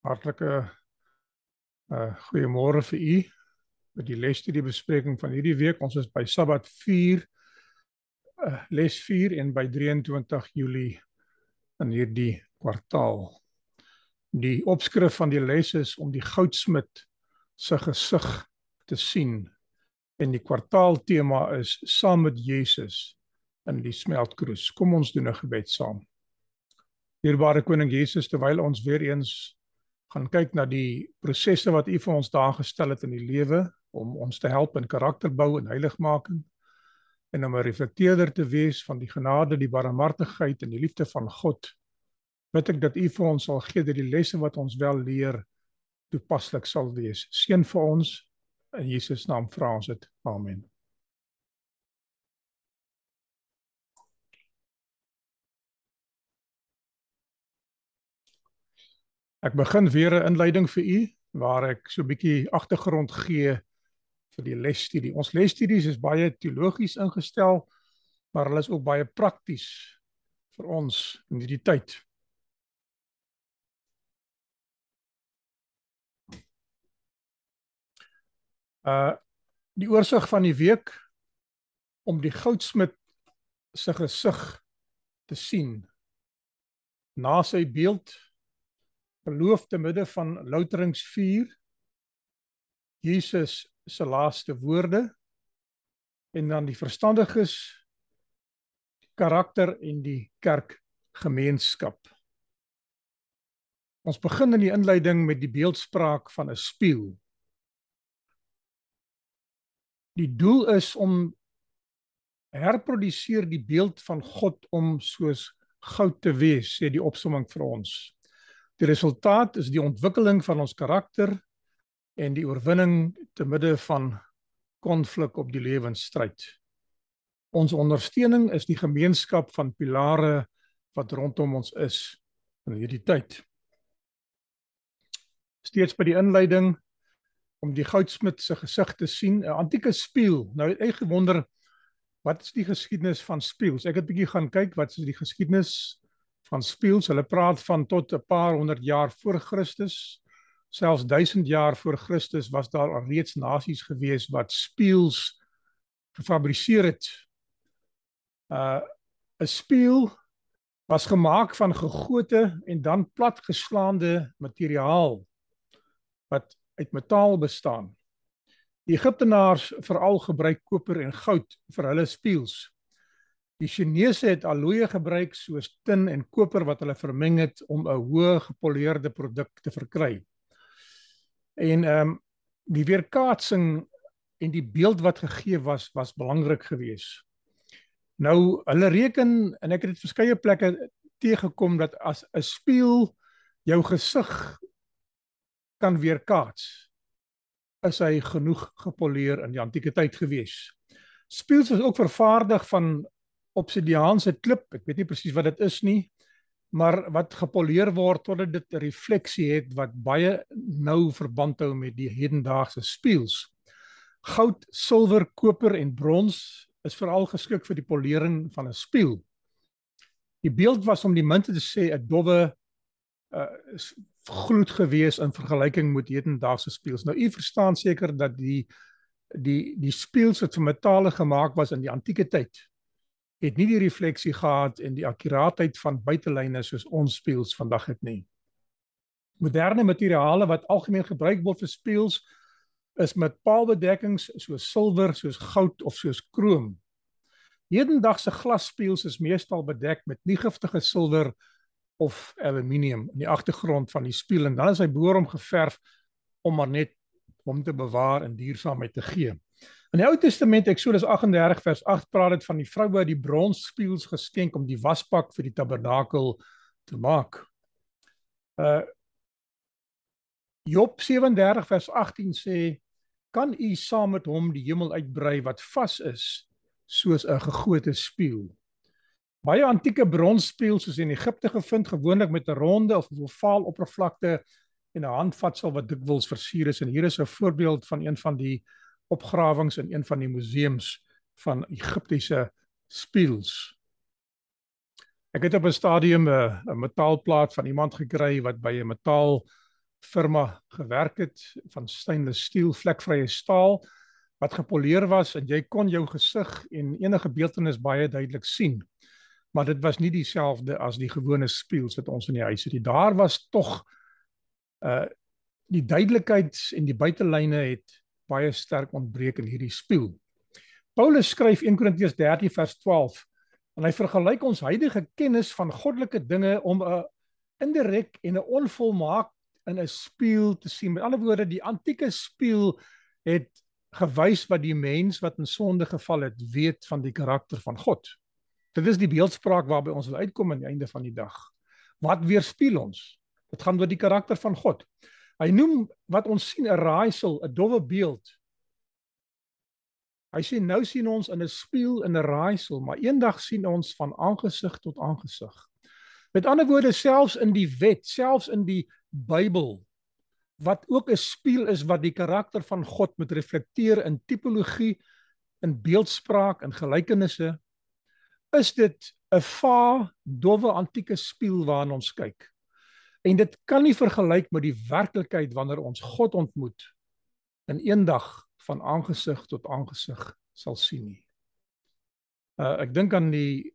Hartlike uh goeiemôre vir u by die lesstudie bespreking van hierdie week. Ons is by Sabbat 4 uh eh, les 4 en by 23 Julie in hierdie kwartaal. Die opskrif van die les is om die goudsmit se gesig te sien en die kwartaaltema is saam met Jesus in die smeltkroes. Kom ons doen 'n gebed saam. Dierbare koning Jesus, terwyl ons weer eens gaan kyk na die prosesse wat U vir ons daar gestel het in die lewe om ons te help in karakterbou en heiligmaking en om 'n reflekteerder te wees van die genade, die barmhartigheid en die liefde van God. Bid ek dat U vir ons sal gee dat die lesse wat ons wel leer toepaslik sal wees. Seën vir ons in Jesus naam vra ons dit. Amen. Ek begin weer 'n inleiding vir u waar ek so 'n bietjie agtergrond gee vir die lesstudie. Ons lesstudies is baie teologies ingestel, maar hulle is ook baie prakties vir ons in hierdie tyd. Uh die oorsig van die week om die goudsmit se gesig te sien na sy beeld beloof te midde van louteringsvuur Jesus se laaste woorde en dan die verstandiges die karakter en die kerkgemeenskap Ons begin in die inleiding met die beeldspraak van 'n spieël Die doel is om herproduseer die beeld van God om soos goud te wees sê die opsomming vir ons Die resultaat is die ontwikkeling van ons karakter en die oorwinning te midde van konflik op die lewensstryd. Ons ondersteuning is die gemeenskap van pilare wat rondom ons is in hierdie tyd. Steeds by die inleiding om die goudsmit se gesig te sien, 'n antieke spieël. Nou het ek gewonder wat is die geskiedenis van spieëls? Ek het 'n bietjie gaan kyk wat is die geskiedenis van Spiels, hulle praat van tot 'n paar honderd jaar voor Christus. Selfs 1000 jaar voor Christus was daar alreeds nasies gewees wat Spiels gefabriseer het. Uh 'n spieël was gemaak van gegote en dan platgeslaande materiaal wat uit metaal bestaan. Die Egiptenaars veral gebruik koper en goud vir hulle spieëls. Die Chinese het aloëe gebruik soos tin en koper wat hulle vermeng het om 'n hoë gepoleerde produk te verkry. En ehm um, die weerkaatsing en die beeld wat gegee was was belangrik geweest. Nou hulle reken en ek het dit verskeie plekke tegekom dat as 'n spieël jou gesig kan weerkaats is hy genoeg gepoleer in die antieke tyd geweest. Spieëls is ook vervaardig van obsidiaanse klip. Ek weet nie presies wat dit is nie, maar wat gepoleer word totdat dit 'n refleksie het wat baie nou verband hou met die hedendaagse speels. Goud, silwer, koper en brons is veral geskik vir die polering van 'n speel. Die beeld was om die munte te sê 'n dowwe is uh, groot gewees in vergelyking met hedendaagse speels. Nou u verstaan seker dat die die die speels wat van metale gemaak was in die antieke tyd het nie die refleksie gehad en die akkuraatheid van buitelyne soos ons speels vandag het nie. Moderne materiale wat algemeen gebruik word vir speels is met paalbedekkings soos silwer, soos goud of soos kroom. Hedendagse glasspeels is meestal bedek met nie giftige silwer of aluminium in die agtergrond van die speel en dan is hy behoorlik geverf om maar net om te bewaar en duursaamheid te gee. In die Ou Testament Eksodus 38 vers 8 praat dit van die vrou wat die bronsspieels geskenk om die waspak vir die tabernakel te maak. Uh Job 37 vers 18 sê kan u saam met hom die hemel uitbrei wat vas is soos 'n gegote spieël. Baie antieke bronsspieels soos in Egipte gevind gewoonlik met 'n ronde of ovaal oppervlakte en 'n handvatsel wat dikwels versier is en hier is 'n voorbeeld van een van die uh opgrawings in een van die museums van Egiptiese spieels. Ek het op 'n stadium 'n metaalplaat van iemand gekry wat by 'n metaal firma gewerk het van stainless steel vlekvrye staal wat gepoleer was en jy kon jou gesig en enige beeldtenis baie duidelik sien. Maar dit was nie dieselfde as die gewone spieels wat ons in die huis het. Daar was tog uh eh, die duidelikheid en die buitelyne het baie sterk ontbreek in hierdie spieël. Paulus skryf 1 Korintiërs 13 vers 12 en hy vergelyk ons huidige kennis van goddelike dinge om 'n indirek en 'n onvolmaak in 'n spieël te sien. Met ander woorde, die antieke spieël het gewys wat die mens wat in sonde geval het, weet van die karakter van God. Dit is die beeldspraak waarby ons wil uitkom aan die einde van die dag. Wat weerspieël ons? Dit gaan oor die karakter van God. Hy noem wat ons sien 'n raaisel, 'n dowwe beeld. Hy sê nou sien ons in 'n spieël in 'n raaisel, maar eendag sien ons van aangesig tot aangesig. Met ander woorde, selfs in die wet, selfs in die Bybel wat ook 'n spieël is wat die karakter van God moet reflekteer in tipologie, in beeldspraak, in gelykenisse, is dit 'n fa dowwe antieke spieël waarna ons kyk en dit kan nie vergelyk met die werklikheid wanneer ons God ontmoet in eendag van aangesig tot aangesig sal sien nie. Uh ek dink aan die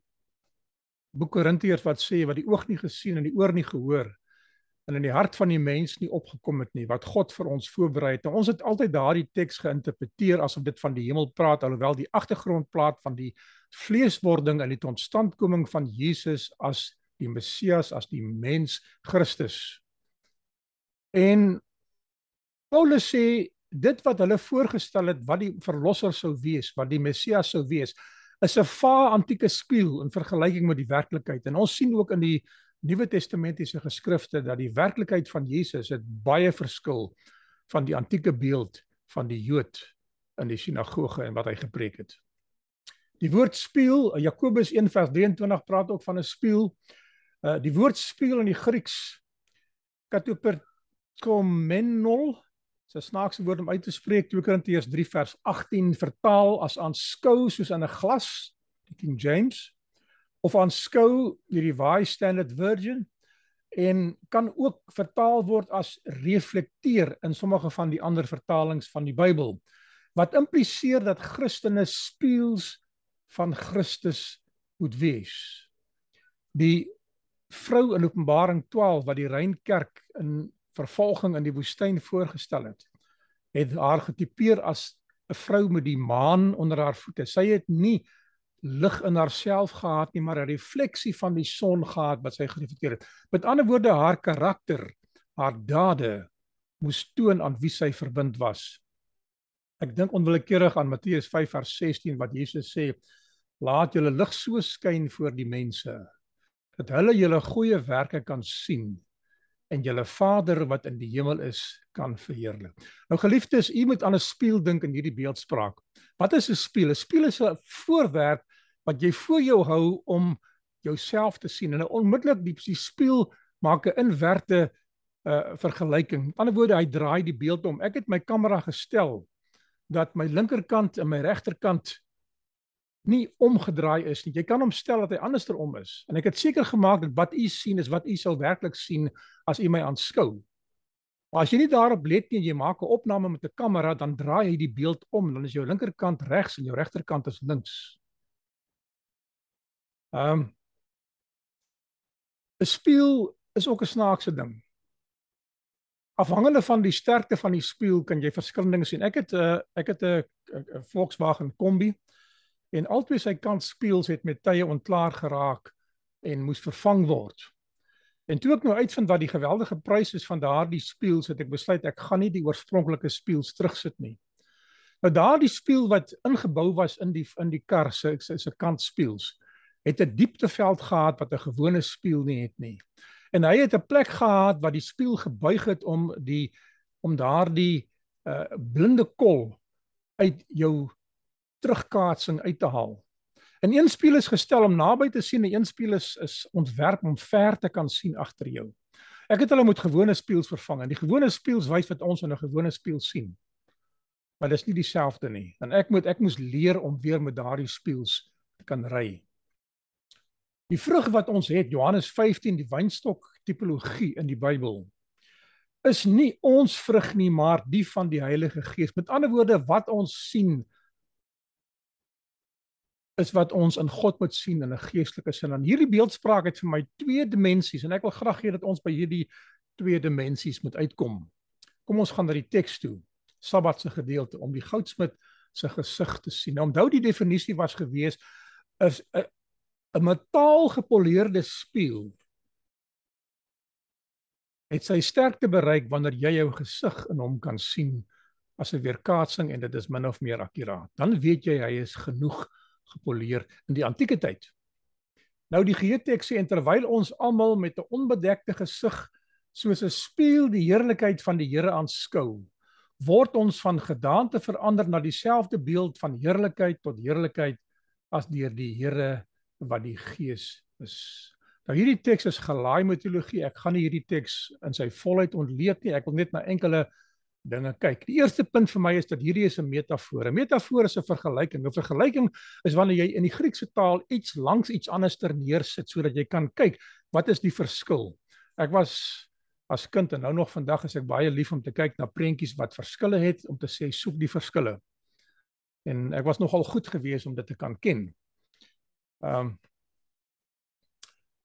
boek Korintiërs wat sê wat die oog nie gesien en die oor nie gehoor en in die hart van die mens nie opgekom het nie wat God vir ons voorberei het. En nou, ons het altyd daardie teks geïnterpreteer asof dit van die hemel praat, alhoewel die agtergrondplaat van die vleeswording en die totstandkoming van Jesus as die Messias as die mens Christus. En Paulus sê dit wat hulle voorgestel het wat die verlosser sou wees, wat die Messias sou wees, is 'n vaa antieke spieël in vergelyking met die werklikheid. En ons sien ook in die Nuwe Testamentiese geskrifte dat die werklikheid van Jesus het baie verskil van die antieke beeld van die Jood in die sinagoge en wat hy gepreek het. Die woord spieël, Jakobus 1:23 praat ook van 'n spieël. Uh, die woord speel in die Grieks katoperkomenol. Dit is 'n snaakse woord om uit te spreek. 2 Korintiërs 3 vers 18 vertaal as aanskou soos in 'n glas, die King James, of aanskou deur die Revised Standard Version en kan ook vertaal word as reflekteer in sommige van die ander vertalings van die Bybel wat impliseer dat Christene spieels van Christus moet wees. Die vrou in Openbaring 12 wat die Reinkerk in vervolging in die woestyn voorgestel het, het haar getipeer as 'n vrou met die maan onder haar voete. Sy het nie lig in haarself gehad nie, maar 'n refleksie van die son gehad wat sy gereflekteer het. Met ander woorde, haar karakter, haar dade moes toon aan wie sy verbind was. Ek dink onwillekeurig aan Matteus 5 vers 16 wat Jesus sê: "Laat julle lig so skyn voor die mense dat hulle julle goeie werke kan sien en julle Vader wat in die hemel is kan verheerlik. Nou geliefdes, u moet aan 'n spieël dink in hierdie beeldspraak. Wat is 'n spieël? 'n Spieël is 'n voorwerp wat jy voor jou hou om jouself te sien. En nou onmiddellik die, die spieël maak 'n inwerte uh vergelyking. Aan die ander woorde, hy draai die beeld om. Ek het my kamera gestel dat my linkerkant en my regterkant nie omgedraai is nie. Jy kan hom stel dat hy andersom is. En ek het seker gemaak dat wat u sien is wat u sou werklik sien as u my aanskou. Maar as jy nie daarop let nie, jy maak 'n opname met 'n kamera, dan draai hy die beeld om. Dan is jou linkerkant regs en jou regterkant is links. Ehm um, 'n spieël is ook 'n snaakse ding. Afhangende van die sterkte van die spieël kan jy verskillende dinge sien. Ek het 'n uh, eh, ek het 'n uh, eh, Volkswagen Kombi en albei sy kantspeels het met tye ontklaar geraak en moes vervang word. En toe ek nou uitvind wat die geweldige prys is van daardie speels het ek besluit ek gaan nie die oorspronklike speels terugsit nie. Nou daardie speel wat ingebou was in die in die kar se so, se so, so kantspeels het 'n diepteveld gehad wat 'n gewone speel nie het nie. En hy het 'n plek gehad wat die speel gebuig het om die om daardie uh, blinde kol uit jou terugkaats en uit te haal. En een spieël is gestel om naby te sien, 'n een spieël is, is ontwerp om ver te kan sien agter jou. Ek het hulle met gewone spieëls vervang en die gewone spieëls wys wat ons in 'n gewone spieël sien. Maar dis nie dieselfde nie. En ek moet ek moes leer om weer met daardie spieëls te kan ry. Die vrug wat ons het, Johannes 15, die wynstok tipologie in die Bybel is nie ons vrug nie, maar die van die Heilige Gees. Met ander woorde, wat ons sien is wat ons in God moet sien in 'n geestelike sin. En hierdie beeldspraak het vir my twee dimensies en ek wil graag hê dat ons by hierdie twee dimensies moet uitkom. Kom ons gaan na die teks toe. Sabbat se gedeelte om die goudsmid se gesig te sien. Nou onthou die definisie was gewees is 'n metaalgepoleerde spieël het sy sterkte bereik wanneer jy jou gesig in hom kan sien as 'n weerkaatsing en dit is min of meer akuraat. Dan weet jy hy is genoeg gepoleer in die antieke tyd. Nou die Geetek sê terwyl ons almal met 'n onbedekte gesig soos 'n spieël die heerlikheid van die Here aanskou, word ons van gedaante verander na dieselfde beeld van heerlikheid tot heerlikheid as deur die Here wat die Gees is. Nou hierdie teks is gelaai met teologie. Ek gaan nie hierdie teks in sy volheid ontleed nie. Ek wil net na enkele uh dinge kyk. Die eerste punt vir my is dat hierdie is 'n metafoor. 'n Metafoor is 'n vergelyking. 'n Vergelyking is wanneer jy in die Griekse taal iets langs iets anders terneersit sodat jy kan kyk wat is die verskil. Ek was as kind en nou nog vandag is ek baie lief om te kyk na prentjies wat verskille het om te sê soek die verskille. En ek was nogal goed geweest om dit te kan ken. Ehm um,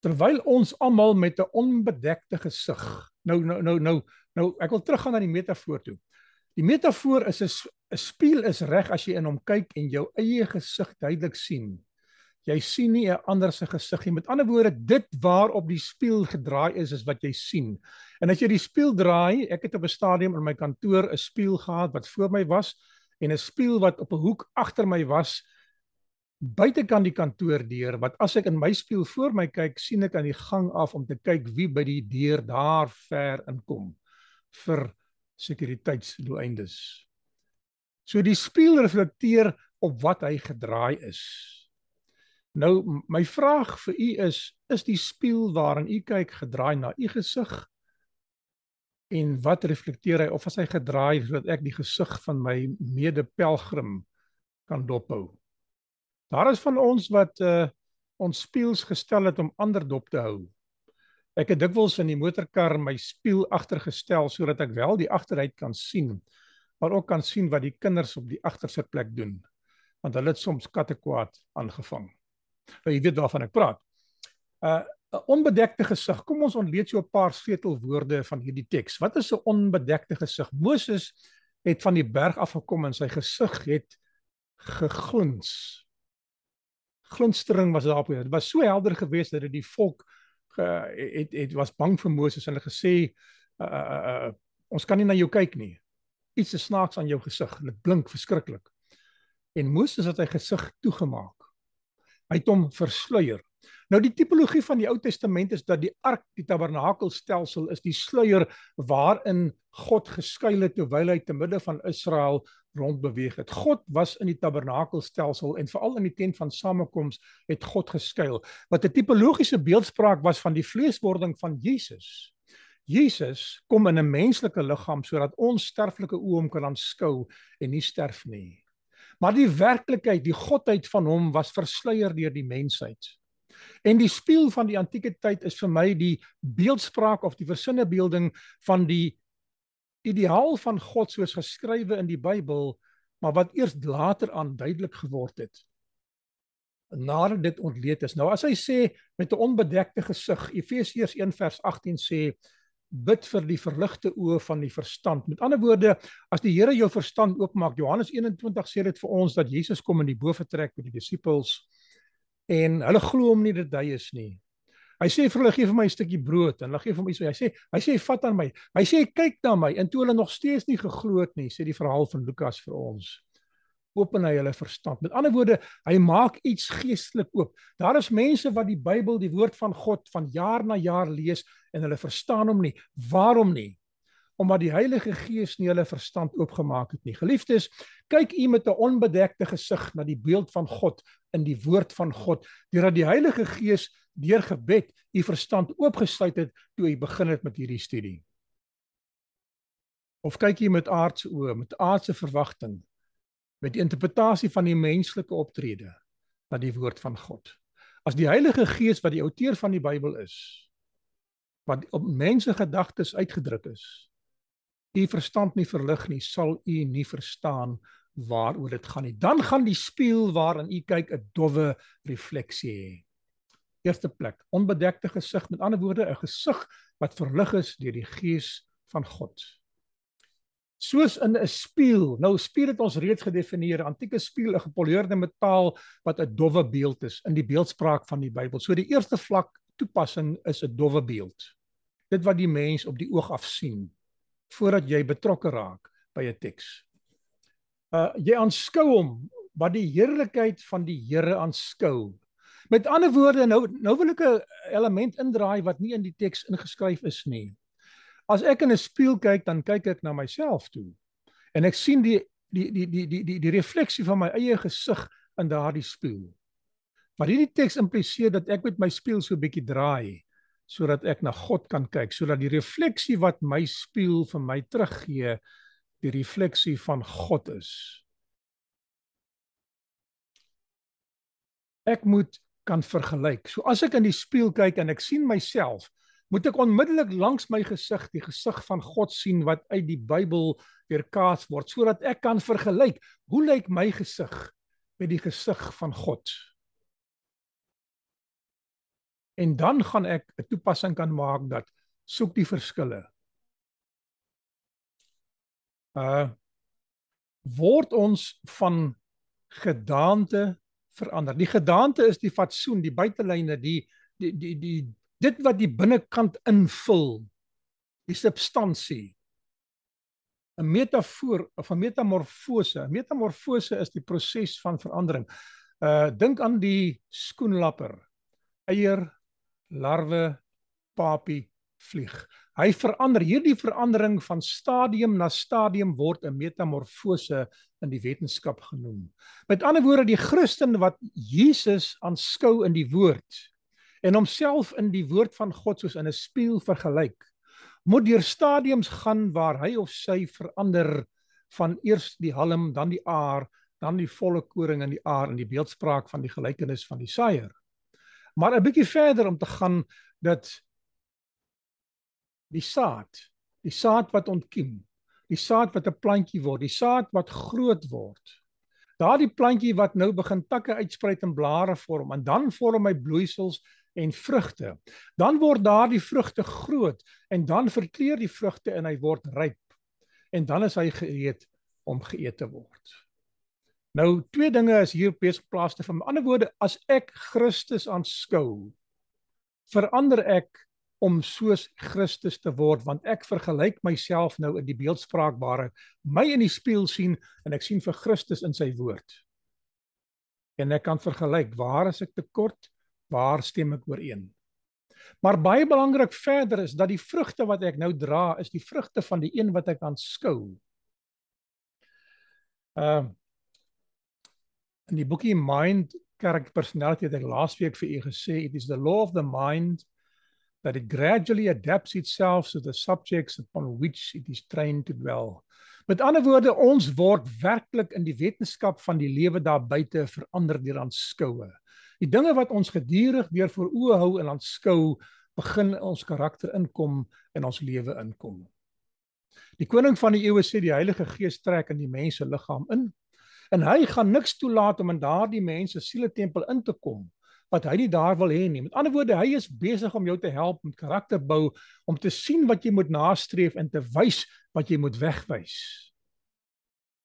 terwyl ons almal met 'n onbedekte gesig nou nou nou nou Nou ek wil teruggaan na die metafoor toe. Die metafoor is 'n 'n spieël is reg as jy in hom kyk en jou eie gesig duidelik sien. Jy sien nie 'n ander se gesig nie. Met ander woorde, dit waarop die spieël gedraai is, is wat jy sien. En as jy die spieël draai, ek het op 'n stadium in my kantoor 'n spieël gehad wat voor my was en 'n spieël wat op 'n hoek agter my was buitekant die kantoordeur wat as ek in my spieël voor my kyk, sien ek aan die gang af om te kyk wie by die deur daar ver inkom vir sekuriteitsdoeleindes. So die spieël reflekteer op wat hy gedraai is. Nou my vraag vir u is, is die spieël waarin u kyk gedraai na u gesig? En wat reflekteer hy of as hy gedraai sodat ek die gesig van my medepelgrim kan dophou? Daar is van ons wat uh ons spieëls gestel het om ander dop te hou. Ek het dikwels in die motorkar my spieël agtergestel sodat ek wel die agteruit kan sien, maar ook kan sien wat die kinders op die agtersitplek doen, want hulle het soms kattekwaad aangevang. Nou jy weet waarvan ek praat. Uh 'n onbedekte gesig. Kom ons ontleed jou 'n paar sleutelwoorde van hierdie teks. Wat is 'n onbedekte gesig? Moses het van die berg af gekom en sy gesig het geglins. Glinstering was daar op. Dit was so helder geweest dat dit die volk uh, het het was bang vir Moses. Hulle gesê uh, uh, uh, ons kan nie na jou kyk nie. Iets is snaaks aan jou gesig en dit blink verskriklik. En Moses het hy gesig toegemaak. Hy het hom versluier. Nou die tipologie van die Ou Testament is dat die ark, die tabernakelstelsel is die sluier waarin God geskuil het terwyl hy te midde van Israel uh rondbeweeg het. God was in die tabernakelstelsel en veral in die tent van samekoms het God geskuil. Wat 'n tipologiese beeldspraak was van die vleeswording van Jesus. Jesus kom in 'n menslike liggaam sodat ons sterflike oë hom kan aanskou en nie sterf nie. Maar die werklikheid, die godheid van hom was versluier deur die mensheid. En die spieël van die antieke tyd is vir my die beeldspraak of die versinnebeelding van die ideaal van God soos geskrywe in die Bybel, maar wat eers later aan duidelik geword het. Nadat dit ontleed is. Nou as hy sê met 'n onbedekte gesig, Efesiërs 1:18 sê bid vir die verligte oë van die verstand. Met ander woorde, as die Here jou verstand oopmaak, Johannes 21 sê dit vir ons dat Jesus kom in die bofetrek met die disippels en hulle glo hom nie dat hy is nie. Hy sê vir hulle gee vir my 'n stukkie brood en hulle gee vir my so. Hy sê hy sê vat aan my. Hy sê kyk na my en toe hulle nog steeds nie geglo het nie, sê die verhaal van Lukas vir ons. Open hy hulle verstand. Met ander woorde, hy maak iets geestelik oop. Daar is mense wat die Bybel, die woord van God van jaar na jaar lees en hulle verstaan hom nie. Waarom nie? Omdat die Heilige Gees nie hulle verstand oopgemaak het nie. Geliefdes, kyk u met 'n onbedekte gesig na die beeld van God in die woord van God, deurdat die Heilige Gees deur gebed u verstand oopgesluit het toe u begin het met hierdie studie. Of kyk jy met aardse oë, met aardse verwagting, met die interpretasie van die menslike optrede na die woord van God. As die Heilige Gees wat die outeur van die Bybel is, wat op mense gedagtes uitgedruk is, u verstand nie verlig nie, sal u nie verstaan waaroor dit gaan nie. Dan gaan die spieël waarin u kyk 'n dowwe refleksie hê eerste plek, onbedekte gesig, met ander woorde 'n gesig wat verlig is deur die gees van God. Soos in 'n spieël. Nou spieël het ons reeds gedefinieer, antieke spieël, 'n gepoleerde metaal wat 'n dowwe beeld is in die beeldspraak van die Bybel. So die eerste vlak toepassing is 'n dowwe beeld. Dit wat die mens op die oog af sien voordat jy betrokke raak by 'n teks. Uh jy aanskou hom wat die heerlikheid van die Here aanskou. Met ander woorde, nou nou wil ek 'n element indraai wat nie in die teks ingeskryf is nie. As ek in 'n spieël kyk, dan kyk ek na myself toe. En ek sien die die die die die die die refleksie van my eie gesig in daardie spieël. Maar hierdie teks impliseer dat ek met my spieël so 'n bietjie draai sodat ek na God kan kyk, sodat die refleksie wat my spieël vir my teruggee, die refleksie van God is. Ek moet kan vergelyk. So as ek in die spieël kyk en ek sien myself, moet ek onmiddellik langs my gesig die gesig van God sien wat uit die Bybel weerkaats word sodat ek kan vergelyk hoe lyk my gesig met die gesig van God. En dan gaan ek 'n toepassing kan maak dat soek die verskille. Uh word ons van gedaante verander. Die gedaante is die fatsoen, die buitelyne, die die die die dit wat die binnekant invul. Die substansie. 'n Metafoor of 'n metamorfose. Metamorfose is die proses van verandering. Uh dink aan die skoenlapper. Eier, larwe, papie, vlieg. Hy verander. Hierdie verandering van stadium na stadium word 'n metamorfose in die wetenskap genoem. Met ander woorde, die Christen wat Jesus aanskou in die woord en homself in die woord van God soos in 'n spieël vergelyk, moet deur stadiums gaan waar hy of sy verander van eers die halm, dan die aar, dan die volle koring in die aar in die beeldspraak van die gelykenis van die saaiër. Maar 'n bietjie verder om te gaan dat die saad, die saad wat ontkiem, die saad wat 'n plantjie word, die saad wat groot word. Daardie plantjie wat nou begin takke uitspruit en blare vorm en dan vorm hy bloeisels en vrugte. Dan word daardie vrugte groot en dan verkleur die vrugte en hy word ryp. En dan is hy gereed om geëet te word. Nou twee dinge is hier besplaaste van ander woorde as ek Christus aanskou verander ek om soos Christus te word want ek vergelyk myself nou in die beeldspraakbare my in die spieël sien en ek sien vir Christus in sy woord en ek kan vergelyk waar as ek tekort waar stem ek ooreen maar baie belangrik verder is dat die vrugte wat ek nou dra is die vrugte van die een wat ek aanskou uh ehm, in die boekie mind kerk personality het ek laasweek vir u gesê it is the law of the mind that it gradually adapts itself to the subjects upon which it is trained to dwell. Met ander woorde, ons word werklik in die wetenskap van die lewe daar buite verander deur aanskoue. Die dinge wat ons gedurig deur voor oë hou en aanskou, begin ons karakter inkom en ons lewe inkom. Die koning van die eeue sê die Heilige Gees trek in die mens se liggaam in en hy gaan niks toelaat om in daardie mens se siele tempel in te kom wat hy nie daar wil hê nie. Met ander woorde, hy is besig om jou te help met karakter bou, om te sien wat jy moet nastreef en te wys wat jy moet wegwys.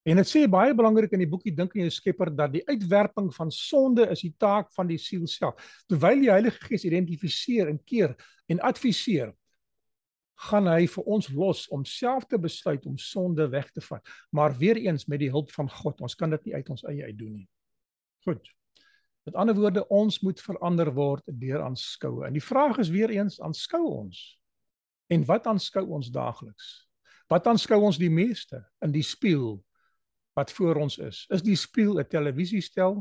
En dit sê baie belangrik in die boekie Dink aan jou Skepper dat die uitwerping van sonde is die taak van die siel self. Terwyl die Heilige Gees identifiseer en keer en adviseer, gaan hy vir ons los om self te besluit om sonde weg te vat, maar weer eens met die hulp van God. Ons kan dit nie uit ons eie uit doen nie. Goed. Met ander woorde, ons moet verander word deur aanskoue. En die vraag is weer eens, aanskou ons? En wat aanskou ons daagliks? Wat aanskou ons die meeste in die spieël wat voor ons is? Is die spieël 'n televisiestel?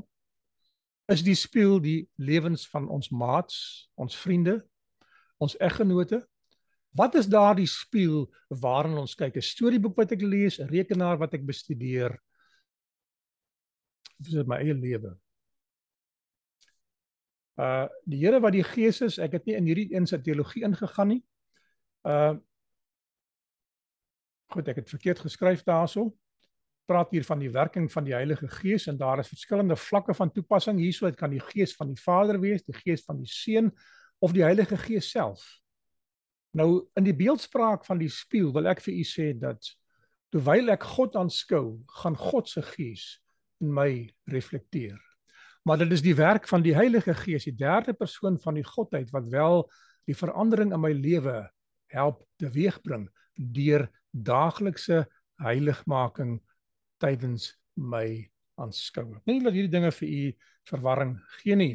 Is die spieël die lewens van ons maats, ons vriende, ons eggenote? Wat is daardie spieël waarin ons kyk? 'n Storieboek wat ek lees, 'n rekenaar wat ek bestudeer. Dis my eie lewe. Uh die Here wat die Gees is, ek het nie in hierdie eens teologie ingegaan nie. Uh Goed, ek het verkeerd geskryf daaroor. So. Praat hier van die werking van die Heilige Gees en daar is verskillende vlakke van toepassing hierso. Dit kan die Gees van die Vader wees, die Gees van die Seun of die Heilige Gees self. Nou in die beeldspraak van die spieël wil ek vir u sê dat terwyl ek God aanskou, gaan God se gees in my reflekteer maar dit is die werk van die Heilige Gees, die derde persoon van die Godheid wat wel die verandering in my lewe help teweegbring deur daaglikse heiligmaking tydens my aanskouing. Nie dat hierdie dinge vir u verwarring gee nie.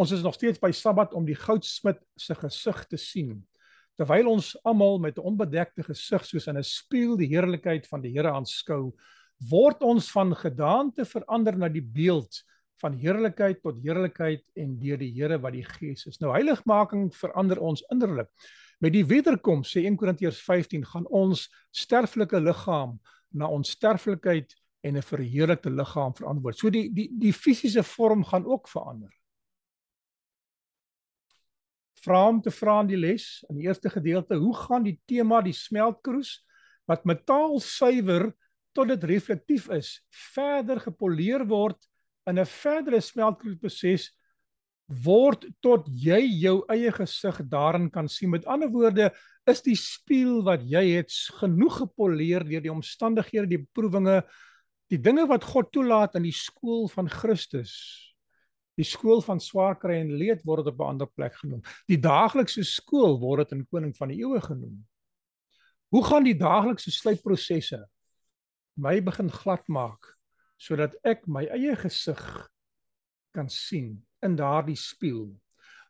Ons is nog steeds by Sabbat om die goudsmid se gesig te sien. Terwyl ons almal met 'n onbedekte gesig soos in 'n spieël die heerlikheid van die Here aanskou, word ons van gedaante verander na die beeld van heerlikheid tot heerlikheid en deur die Here wat die Gees is. Nou heiligmaking verander ons innerlik. Met die wederkoms sê 1 Korintiërs 15 gaan ons sterflike liggaam na ons sterflikheid en 'n verheerlikte liggaam verantwoord. So die die die fisiese vorm gaan ook verander. Vra hom te vra in die les in die eerste gedeelte, hoe gaan die tema die smeltkroes wat metaal suiwer tot dit reflektief is, verder gepoleer word in 'n verdere smeltproses word tot jy jou eie gesig daarin kan sien. Met ander woorde, is die spieël wat jy het genoeg gepoleer deur die omstandighede, die proewinge, die dinge wat God toelaat in die skool van Christus. Die skool van swaarkry en leed word op 'n ander plek genoem. Die daaglikse skool word dit in koning van die eeue genoem. Hoe gaan die daaglikse slypprosesse my begin glad maak sodat ek my eie gesig kan sien in daardie spieël.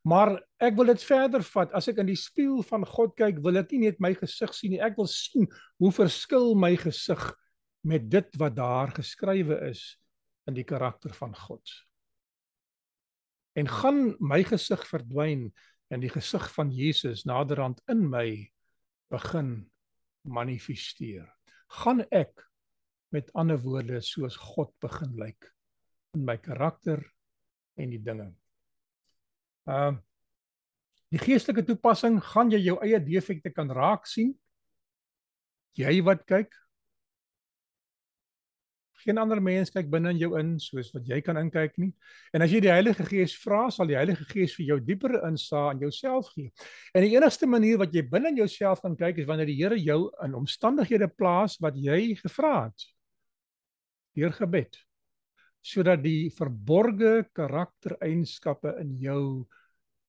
Maar ek wil dit verder vat. As ek in die spieël van God kyk, wil ek nie net my gesig sien nie. Ek wil sien hoe verskil my gesig met dit wat daar geskrywe is in die karakter van God. En gaan my gesig verdwyn en die gesig van Jesus naderhand in my begin manifesteer. Gaan ek met ander woorde soos God begin lyk in my karakter en die dinge. Ehm uh, die geestelike toepassing gaan jy jou eie defekte kan raak sien. Jy wat kyk geen ander mens kyk binne in jou in soos wat jy kan inkyk nie. En as jy die Heilige Gees vra, sal die Heilige Gees vir jou dieper insig aan jouself gee. En die enigste manier wat jy binne in jouself kan kyk is wanneer die Here jou in omstandighede plaas wat jy gevra het deur gebed sodat die verborgde karaktereienskappe in jou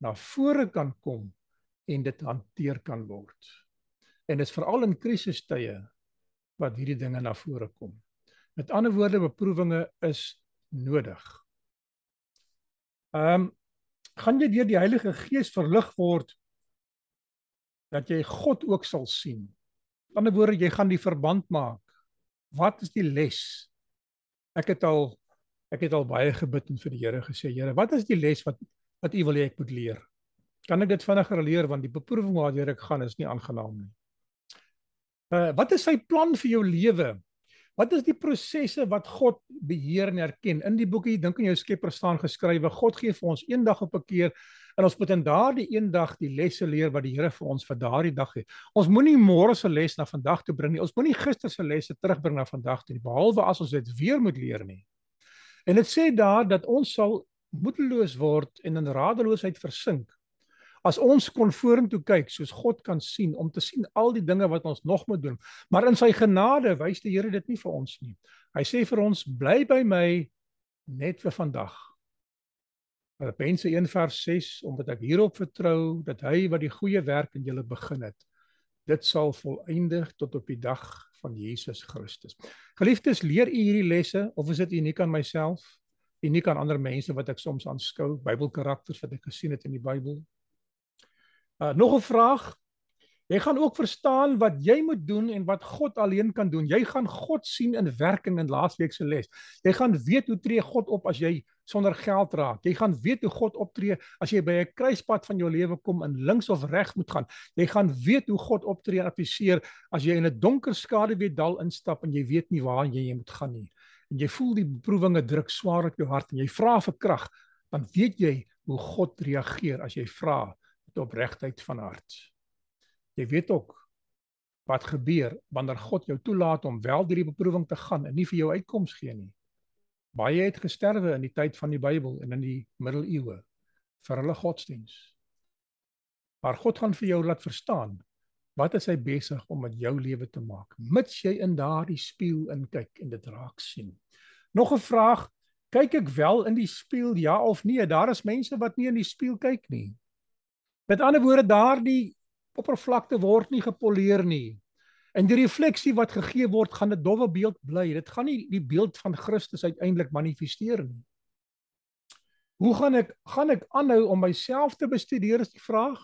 na vore kan kom en dit hanteer kan word. En dit is veral in krisistye wat hierdie dinge na vore kom. Met ander woorde, beproewinge is nodig. Ehm um, gaan jy deur die Heilige Gees verlig word dat jy God ook sal sien. Met ander woorde, jy gaan die verband maak. Wat is die les ek het al ek het al baie gebid en vir die Here gesê, Here, wat is die les wat wat U wil hê ek moet leer? Kan ek dit vinniger leer want die beproewing waartoe ek gaan is nie aangenaam nie. Uh wat is sy plan vir jou lewe? Wat is die prosesse wat God beheer en erken? In die boekie dink aan jou Skepper staan geskrywe, God gee vir ons eendag op 'n keer en ons moet in daardie een dag die lesse leer wat die Here vir ons vir daardie dag gee. Ons moenie môre se les na vandag toe bring nie. Ons moenie gister se lesse terugbring na vandag toe nie, behalwe as ons dit weer moet leer nie. En dit sê daar dat ons sal moedeloos word en in radeloosheid versink. As ons kon vorentoe kyk soos God kan sien om te sien al die dinge wat ons nog moet doen, maar in sy genade wys die Here dit nie vir ons nie. Hy sê vir ons bly by my net vir vandag. Filippense 1:6 omdat ek hierop vertrou dat hy wat die goeie werk in julle begin het dit sal volëindig tot op die dag van Jesus Christus. Geliefdes, leer u hierdie lesse of is dit uniek aan myself? Uniek aan ander mense wat ek soms aanskou, Bybelkarakters wat ek gesien het in die Bybel? Uh nog 'n vraag, Jy gaan ook verstaan wat jy moet doen en wat God alleen kan doen. Jy gaan God sien in werking in laasweek se les. Jy gaan weet hoe tree God op as jy sonder geld raak. Jy gaan weet hoe God optree as jy by 'n kruispunt van jou lewe kom en links of reg moet gaan. Jy gaan weet hoe God optree en adviseer as jy in 'n donker skaduwee dal instap en jy weet nie waar jy moet gaan nie. En jy voel die beproewinge druk swaar op jou hart en jy vra vir krag, dan weet jy hoe God reageer as jy vra met opregtheid van hart jy weet ook wat gebeur wanneer God jou toelaat om wel deur die beproewing te gaan en nie vir jou uitkoms gee nie. Baie het gesterwe in die tyd van die Bybel en in die middeleeue vir hulle godsdiens. Maar God gaan vir jou laat verstaan wat is hy besig om met jou lewe te maak, mits jy in daardie spieël inkyk en dit raak sien. Nog 'n vraag, kyk ek wel in die spieël ja of nee? Daar is mense wat nie in die spieël kyk nie. Met ander woorde, daardie oppervlakte word nie gepoleer nie. En die refleksie wat gegee word, gaan 'n dowwe beeld bly. Dit gaan nie die beeld van Christus uiteindelik manifesteer nie. Hoe gaan ek gaan ek aanhou om myself te bestudeer is die vraag?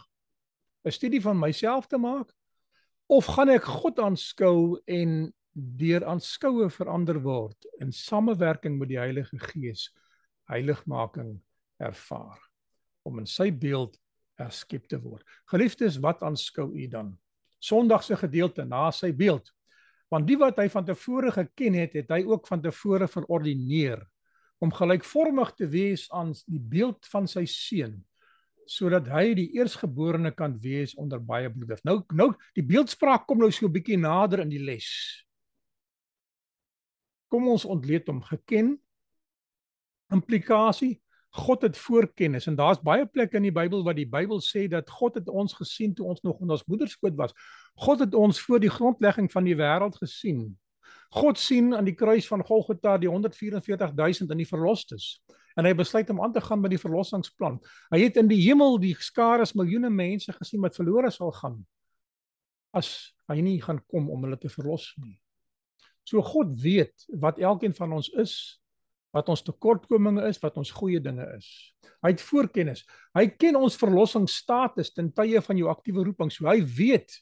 'n Studie van myself te maak of gaan ek God aanskou en deur aanskoue verander word in samewerking met die Heilige Gees heiligmaking ervaar om in sy beeld herskep te word. Geliefdes, wat aanskou u dan? Sondag se gedeelte na sy beeld. Want die wat hy van tevore geken het, het hy ook van tevore verordineer om gelykvormig te wees aan die beeld van sy seun sodat hy die eersgeborene kan wees onder baie broeders. Nou nou die beeldspraak kom nou so 'n bietjie nader in die les. Kom ons ontleed hom geken implikasie God het voorkennis en daar's baie plekke in die Bybel waar die Bybel sê dat God het ons gesien toe ons nog in ons moeder skoot was. God het ons voor die grondlegging van die wêreld gesien. God sien aan die kruis van Golgotha die 144000 in die verlosstes en hy besluit om aan te gaan met die verlossingsplan. Hy het in die hemel die skare van miljoene mense gesien wat verlore sal gaan as hy nie gaan kom om hulle te verlos nie. So God weet wat elkeen van ons is wat ons tekortkominge is, wat ons goeie dinge is. Hy het voorkennis. Hy ken ons verlossingsstatus ten tye van jou aktiewe roeping. So hy weet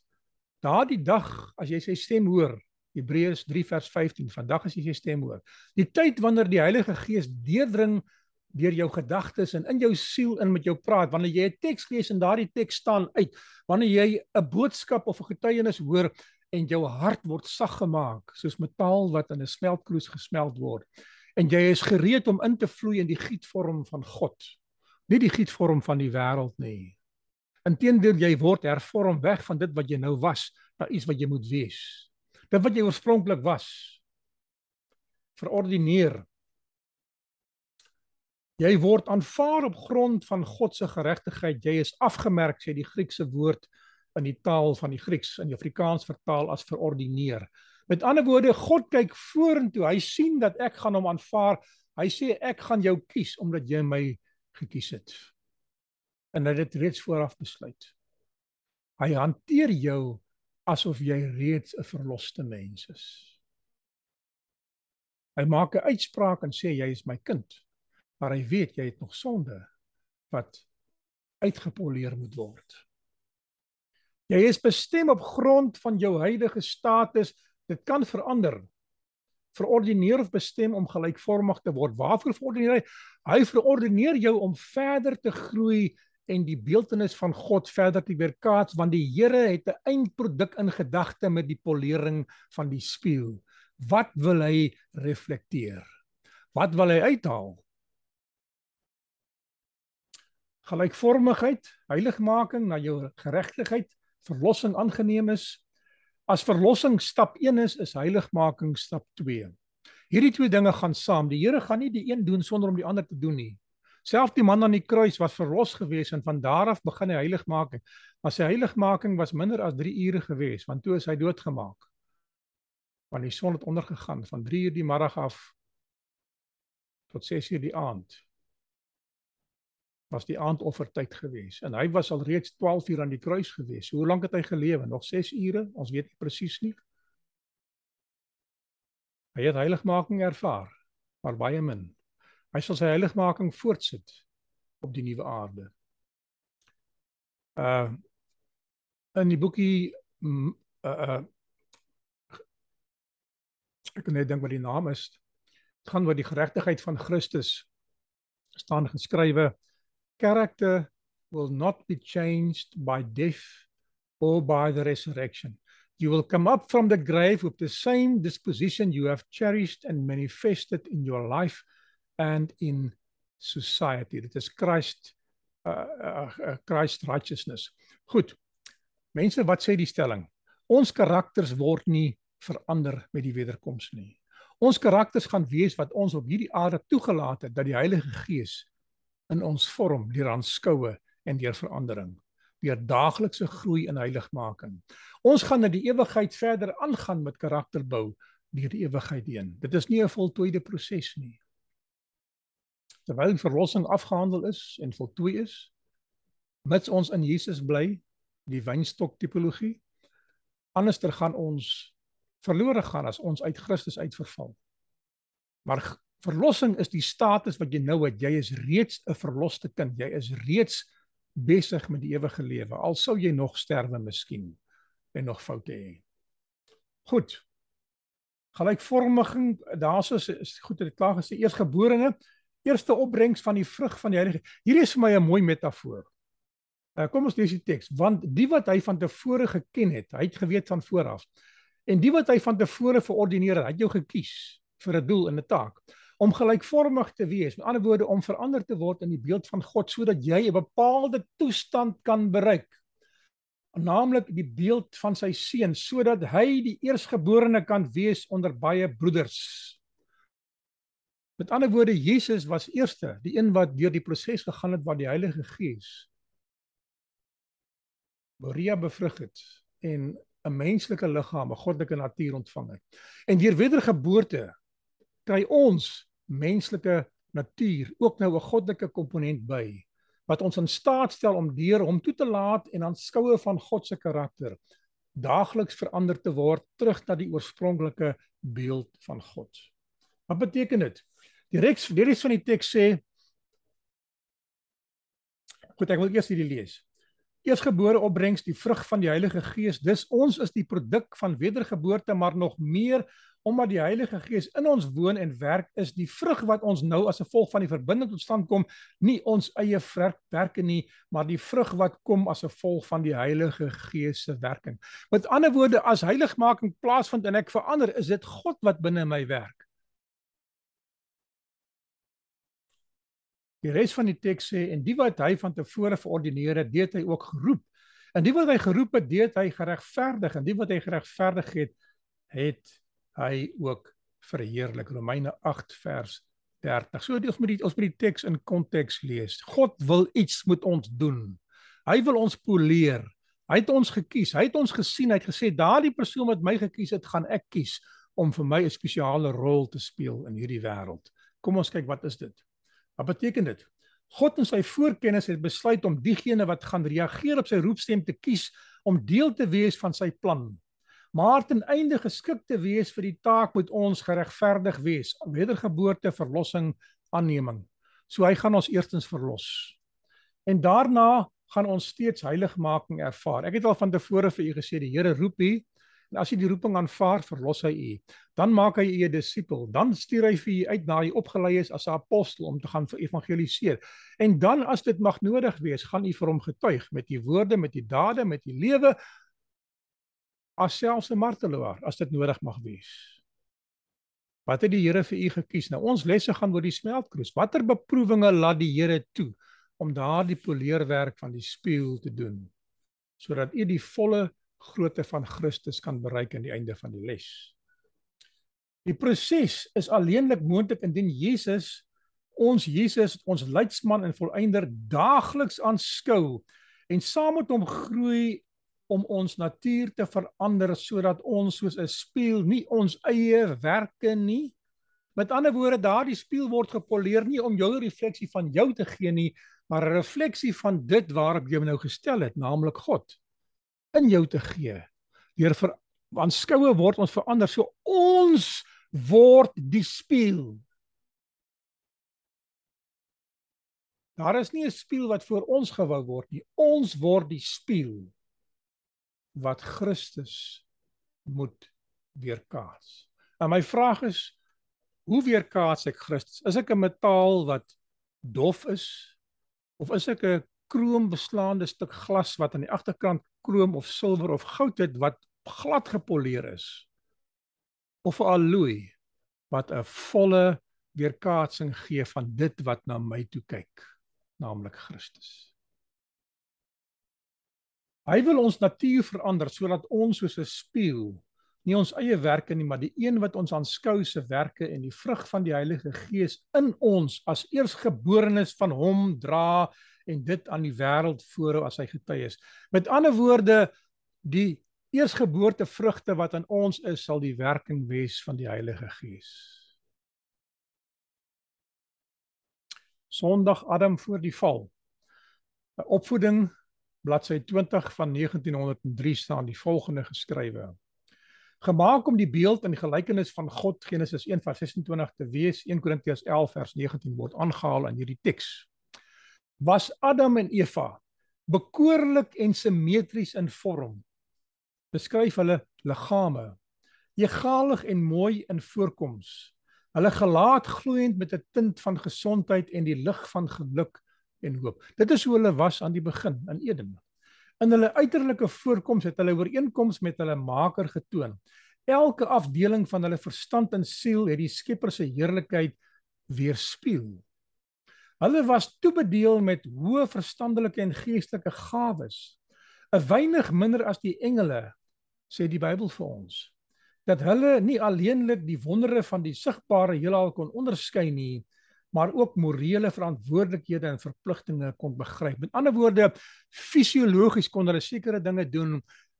daardie dag as jy sy stem hoor, Hebreërs 3 vers 15, vandag as jy sy stem hoor. Die tyd wanneer die Heilige Gees deurdring deur jou gedagtes en in jou siel in met jou praat, wanneer jy 'n teks lees en daardie teks staan uit, wanneer jy 'n boodskap of 'n getuienis hoor en jou hart word sag gemaak soos metaal wat in 'n smeltkroes gesmelt word en jy is gereed om in te vloei in die gietvorm van God nie die gietvorm van die wêreld nie inteendeel jy word hervorm weg van dit wat jy nou was na iets wat jy moet wees dit wat jy oorspronklik was verordineer jy word aanvaar op grond van God se geregtigheid jy is afgemerk sê die Griekse woord in die taal van die Grieks in die Afrikaans vertaal as verordineer Met ander woorde, God kyk vorentoe. Hy sien dat ek gaan hom aanvaar. Hy sê ek gaan jou kies omdat jy my gekies het. En hy het dit reeds vooraf besluit. Hy hanteer jou asof jy reeds 'n verloste mens is. Hy maak 'n uitspraak en sê jy is my kind, maar hy weet jy het nog sonde wat uitgepoleer moet word. Jy is bestem op grond van jou huidige status Dit kan verander. Verordineer of bestem om gelykvormig te word. Waarvoor verordineer hy? Hy verordineer jou om verder te groei en die beeldenis van God verder te weerkaats want die Here het 'n eindproduk in gedagte met die polering van die spieël. Wat wil hy reflekteer? Wat wil hy uithaal? Gelykvormigheid, heiligmaking na jou geregtigheid, verlossing aangeneem is, As verlossing stap 1 is, is heiligmaking stap 2. Hierdie twee dinge gaan saam. Die Here gaan nie die een doen sonder om die ander te doen nie. Selfs die man aan die kruis was verlos gewees en van daar af begin hy heiligmaking. Maar sy heiligmaking was minder as 3 ure gewees want toe is hy doodgemaak. Want die son het ondergegaan van 3 uur die middag af tot 6 uur die aand was die aandoffertyd geweest en hy was al reeds 12 uur aan die kruis geweest. Hoe lank het hy gelewe? Nog 6 ure? Ons weet nie presies nie. Hy het heiligmaking ervaar, maar baie min. Hy sal sy heiligmaking voortsit op die nuwe aarde. Uh in die boekie mm, uh uh ek kan net dink wat die naam is. Dit gaan oor die geregtigheid van Christus staan geskrywe character will not be changed by death or by the resurrection. You will come up from the grave with the same disposition you have cherished and manifested in your life and in society. Dit is Christ uh, uh, uh Christ righteousness. Goed. Mense, wat sê die stelling? Ons karakters word nie verander met die wederkoms nie. Ons karakters gaan wees wat ons op hierdie aarde toegelaat het dat die Heilige Gees in ons vorm deur aanskoue en deur verandering deur daaglikse groei en heiligmaking. Ons gaan na die ewigheid verder aangaan met karakterbou deur die ewigheid heen. Dit is nie 'n voltooide proses nie. Terwyl verlossing afgehandel is en voltooi is, mits ons in Jesus bly, die wynstok tipologie, anderster gaan ons verlore gaan as ons uit Christus uitverval. Maar Verlossing is die status wat jy nou het. Jy is reeds 'n verloste kind. Jy is reeds besig met die ewige lewe. Al sou jy nog sterwe miskien en nog foute hê. Goed. Gelykvorming, daarsoos is goed dit klaar gesê eersgeborene, eerste opbrengs van die vrug van die Heilige. Hierdie is vir my 'n mooi metafoor. Uh, kom ons lees die teks, want die wat hy van tevore geken het, hy het geweet van vooraf. En die wat hy van tevore verordeneer het, hy het jou gekies vir 'n doel en 'n taak om gelykvormig te wees. Met ander woorde om verander te word in die beeld van God sodat jy 'n bepaalde toestand kan bereik. Naamlik die beeld van sy seun sodat hy die eerstgeborene kan wees onder baie broeders. Met ander woorde Jesus was eerste, die een wat deur die proses gegaan het wat die Heilige Gees Maria bevrug het en 'n menslike liggaam, 'n goddelike natuur ontvang het. En deur wedergeboorte kry ons menslike natuur ook nou 'n goddelike komponent by wat ons in staat stel om deur hom toe te laat en aanskoue van God se karakter daagliks verander te word terug na die oorspronklike beeld van God. Wat beteken dit? Direk vir die res van die teks sê Goed, ek wil eers hierdie lees eersgebore opbrengs die vrug van die Heilige Gees. Dis ons is die produk van wedergeboorte, maar nog meer omdat die Heilige Gees in ons woon en werk, is die vrug wat ons nou as 'n volk van die verbinding tot stand kom, nie ons eie werke nie, maar die vrug wat kom as 'n volk van die Heilige Gees se werking. Met ander woorde, as heiligmaking plaasvind en ek verander, is dit God wat binne my werk. Die res van die teks sê en die wat hy van tevore verordeneer het, deed hy ook geroep. En die wat hy geroep het, deed hy geregverdig en die wat hy geregverdig het, het hy ook verheerlik. Romeine 8 vers 30. So ons moet die ons moet die teks in konteks lees. God wil iets met ons doen. Hy wil ons poleer. Hy het ons gekies. Hy het ons gesien. Hy het gesê daardie persoon wat my gekies het, gaan ek kies om vir my 'n spesiale rol te speel in hierdie wêreld. Kom ons kyk wat is dit? Wat beteken dit? God in sy voorkennis het besluit om diegene wat gaan reageer op sy roepstem te kies om deel te wees van sy plan. Maar ten einde geskik te wees vir die taak moet ons geregverdig wees, wedergeboorte, verlossing, aanneeming. So hy gaan ons eerstens verlos. En daarna gaan ons steeds heiligmaking ervaar. Ek het al van tevore vir u gesê die Here roep u En as jy die roeping aanvaar, verlos hy u. Dan maak hy u 'n disipel. Dan stuur hy vir u uit na hy opgelei is as 'n apostel om te gaan evangeliseer. En dan as dit mag nodig wees, gaan u vir hom getuig met u woorde, met u dade, met u lewe as selfs 'n martelaar as dit nodig mag wees. Wat het die Here vir u gekies? Nou ons lesse gaan oor die smeltkroes. Watter beproewinge laat die Here toe om daardie poleerwerk van die spieël te doen sodat u die volle grootte van Christus kan bereik aan die einde van die les. Die proses is alleenlik moontlik indien Jesus ons Jesus ons leidsman en volleinder daagliks aanskou en saam met hom groei om ons natuur te verander sodat ons soos 'n spieël nie ons eie werke nie met ander woorde daardie spieël word gepoleer nie om jou refleksie van jou te gee nie maar 'n refleksie van dit waarop jy nou gestel het naamlik God in jou te gee. Deur ver aanskoue word ons verander. So ons word die spieël. Daar is nie 'n spieël wat vir ons gewou word nie. Ons word die spieël wat Christus moet weerkaats. En my vraag is hoe weerkaats ek Christus? Is ek 'n metaal wat dof is of is ek 'n kroom beslaande stuk glas wat aan die agterkant kroom of silwer of goud het wat glad gepoleer is of 'n alloy wat 'n volle weerkaatsing gee van dit wat na my toe kyk naamlik Christus. Hy wil ons natuur verander sodat ons soos 'n spieël nie ons eie werke nie, maar die een wat ons aanskou se werke en die vrug van die Heilige Gees in ons as eersgeborenes van hom dra en dit aan die wêreld voorhou as hy getuies. Met ander woorde, die eersgeboorte vrugte wat aan ons is, sal die werking wees van die Heilige Gees. Sondag Adam voor die val. 'n Opvoeding bladsy 20 van 1903 staan die volgende geskrywe gemaak om die beeld en gelykenis van God Genesis 1:26 te wees. 1 Korintiërs 11:19 word aangehaal in hierdie teks. Was Adam en Eva bekoorlik en simmetries in vorm. Beskryf hulle liggame egalig en mooi in voorkoms. Hulle gelaat gloeiend met 'n tint van gesondheid en die lig van geluk en hoop. Dit is hoe hulle was aan die begin in Eden. In hulle uiterlike voorkoms het hulle ooreenkomste met hulle Maker getoon. Elke afdeling van hulle verstand en siel het die Skepper se heerlikheid weerspieël. Hulle was toebedeel met hoë verstandelike en geestelike gawes, 'n weinig minder as die engele, sê die Bybel vir ons. Dat hulle nie alleenlik die wondere van die sigbare heelal kon onderskei nie, maar ook morele verantwoordelikhede en verpligtinge kon begryp. Met ander woorde, fisiologies kon hulle sekere dinge doen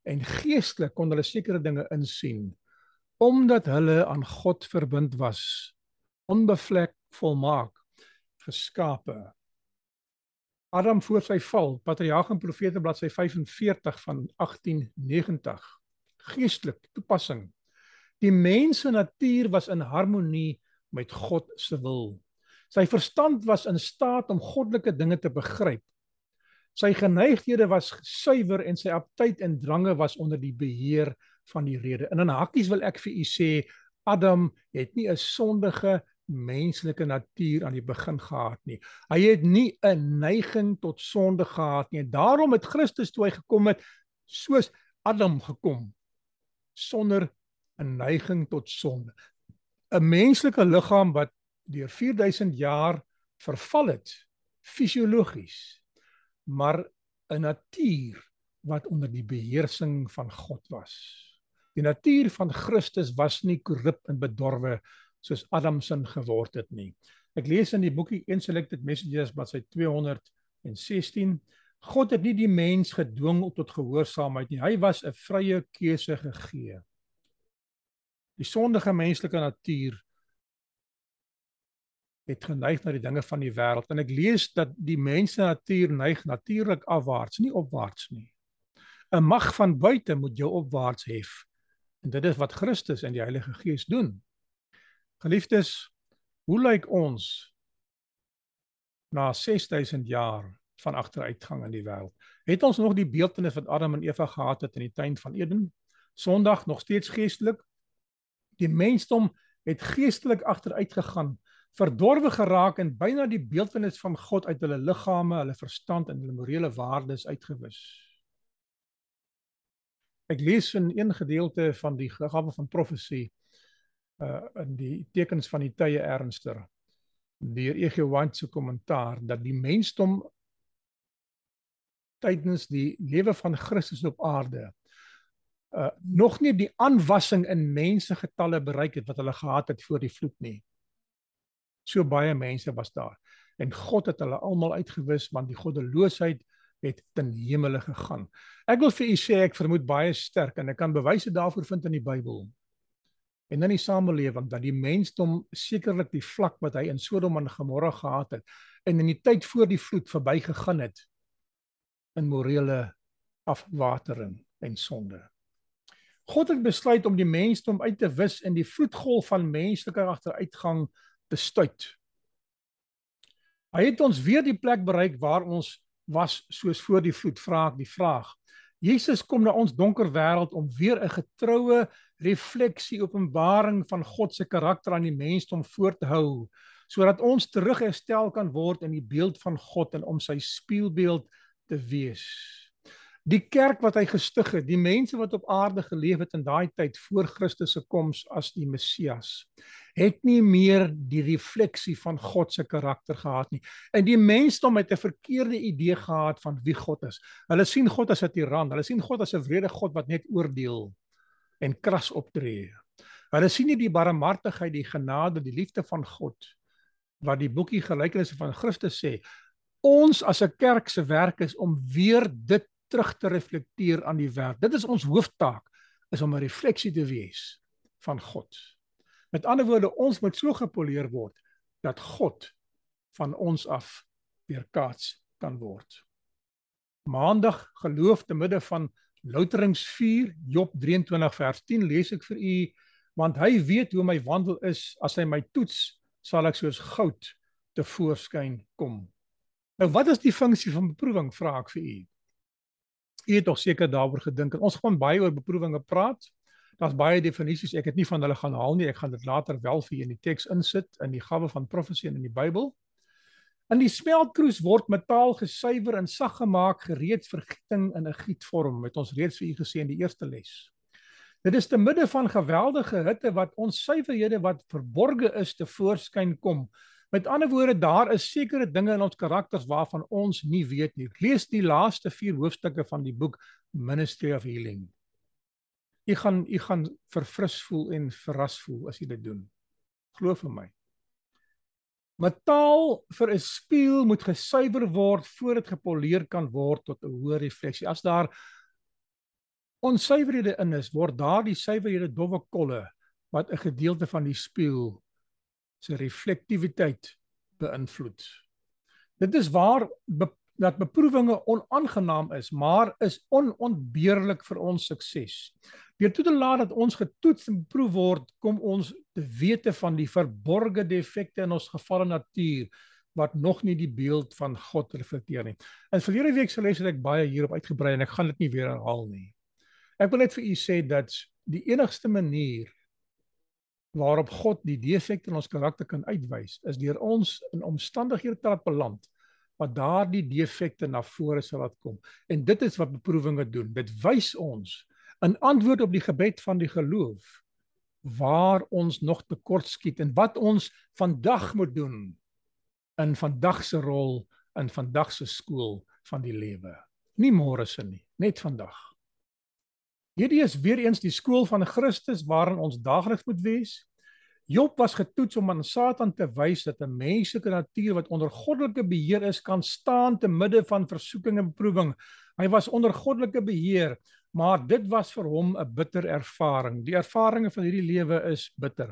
en geestelik kon hulle sekere dinge insien omdat hulle aan God verbind was, onbevlek, volmaak, geskape. Adam voor sy val, Patriarge en Profete bladsy 45 van 1890. Geestelik toepassing. Die mens se natuur was in harmonie met God se wil. Sy verstand was in staat om goddelike dinge te begryp. Sy geneigthede was suiwer en sy aptyd en drange was onder die beheer van die rede. En in 'n hakkies wil ek vir u sê Adam het nie 'n sondige menslike natuur aan die begin gehad nie. Hy het nie 'n neiging tot sonde gehad nie. Daarom het Christus toe hy gekom het soos Adam gekom sonder 'n neiging tot sonde. 'n Menslike liggaam wat deur 4000 jaar verval het fisiologies maar 'n natuur wat onder die beheersing van God was. Die natuur van Christus was nie korrup en bedorwe soos Adam sin geword het nie. Ek lees in die boekie Inselected Messages bladsy 216, God het nie die mens gedwing tot gehoorsaamheid nie. Hy was 'n vrye keuse gegee. Die sondige menslike natuur het geneig na die dinge van die wêreld en ek lees dat die mense natuur neig natuurlik afwaarts nie opwaarts nie 'n mag van buite moet jou opwaarts hef en dit is wat Christus en die Heilige Gees doen geliefdes hoe lyk ons na 6000 jaar van agteruitgang in die wêreld het ons nog die beeldtenis wat Adam en Eva gehad het in die tuin van Eden sondag nog steeds geestelik die mensdom het geestelik agteruit gegaan verdorwe geraak en byna die beeldwinnis van God uit hulle liggame, hulle verstand en hulle morele waardes uitgewis. Ek lees in een gedeelte van die gawe van profesie uh in die tekens van die tye ernster deur EG White se kommentaar dat die mensdom tydens die lewe van Christus op aarde uh nog nie die aanwassing in mense getalle bereik het wat hulle gehad het voor die vloed nie so baie mense was daar en God het hulle almal uitgewis want die goddeloosheid het ten hemele gegaan. Ek wil vir u sê ek vermoed baie sterk en ek kan bewyse daarvoor vind in die Bybel. En in die samelewing dat die mensdom sekerlik die vlak wat hy in Sodom en Gomorra gehad het en in die tyd voor die vloed verbygegaan het in morele afwatering en sonde. God het besluit om die mensdom uit te wis in die vloedgolf van menslike agteruitgang te stuit. Hy het ons weer die plek bereik waar ons was soos voor die vloed vra ek die vraag. Jesus kom na ons donker wêreld om weer 'n getroue refleksie openbaring van God se karakter aan die mensdom voor te hou sodat ons teruggestel kan word in die beeld van God en om sy spieelbeeld te wees. Die kerk wat hy gestig het, die mense wat op aarde geleef het in daai tyd voor Christus se koms as die Messias, het nie meer die refleksie van God se karakter gehad nie. En die mensdom het 'n verkeerde idee gehad van wie God is. Hulle sien God as 'n tiran, hulle sien God as 'n wrede God wat net oordeel en kras optree. Hulle sien nie die barmhartigheid, die genade, die liefde van God wat die boekie gelykenisse van Christus sê. Ons as 'n kerk se werk is om weer dit terug te reflekteer aan die wêreld. Dit is ons hooftaak is om 'n refleksie te wees van God. Met ander woorde, ons moet so gepoleer word dat God van ons af weerkaats kan word. Maandag geloof te midde van Louteringsvuur Job 23 vers 10 lees ek vir u want hy weet hoe my wandel is as hy my toets sal ek soos goud te voorskyn kom. Nou wat is die funksie van beproewing vra ek vir u? U het tog seker daaroor gedink en ons gaan baie oor beproewinge praat. Daar's baie definisies. Ek het nie van hulle gaan haal nie. Ek gaan dit later wel vir in die teks insit in die gawe van profesie in die Bybel. In die smeltkroes word metaal gesuiwer en sag gemaak gereed vir gieting in 'n gietvorm, het ons reeds vir u gesê in die eerste les. Dit is te midde van geweldige hitte wat ons suiwerhede wat verborge is te voorskyn kom. Met ander woorde, daar is sekere dinge in ons karakters waarvan ons nie weet nie. Lees die laaste 4 hoofstukke van die boek Ministry of Healing jy gaan jy gaan verfris voel en verras voel as jy dit doen. Glo vir my. Metaal vir 'n spieël moet gesuiwer word voordat dit gepoleer kan word tot 'n hoë refleksie. As daar onsuiverhede in is, word daardie suiwerhede dowwe kolle wat 'n gedeelte van die spieël se reflektiwiteit beïnvloed. Dit is waar be, dat beproewinge onaangenaam is, maar is onontbeerlik vir ons sukses. Deur toe te laat dat ons getoets en proef word, kom ons te wete van die verborgde defekte in ons gefalle natuur wat nog nie die beeld van God reflekteer nie. In verlede week se les het ek baie hierop uitgebrei en ek gaan dit nie weer herhaal nie. Ek wil net vir u sê dat die enigste manier waarop God die defekte in ons karakter kan uitwys, is deur ons in omstandighede te laat beland wat daardie defekte na vore sal laat kom. En dit is wat beproewinge doen. Dit wys ons in antwoord op die gebed van die geloof waar ons nog tekortskiet en wat ons vandag moet doen in vandag se rol in vandag se skool van die lewe nie môre se nie net vandag hierdie is weer eens die skool van Christus waarin ons daagliks moet wees Job was getoets om aan Satan te wys dat 'n menslike natuur wat onder goddelike beheer is kan staan te midde van versoeking en beproewing. Hy was onder goddelike beheer maar dit was vir hom 'n bitter ervaring. Die ervarings van hierdie lewe is bitter.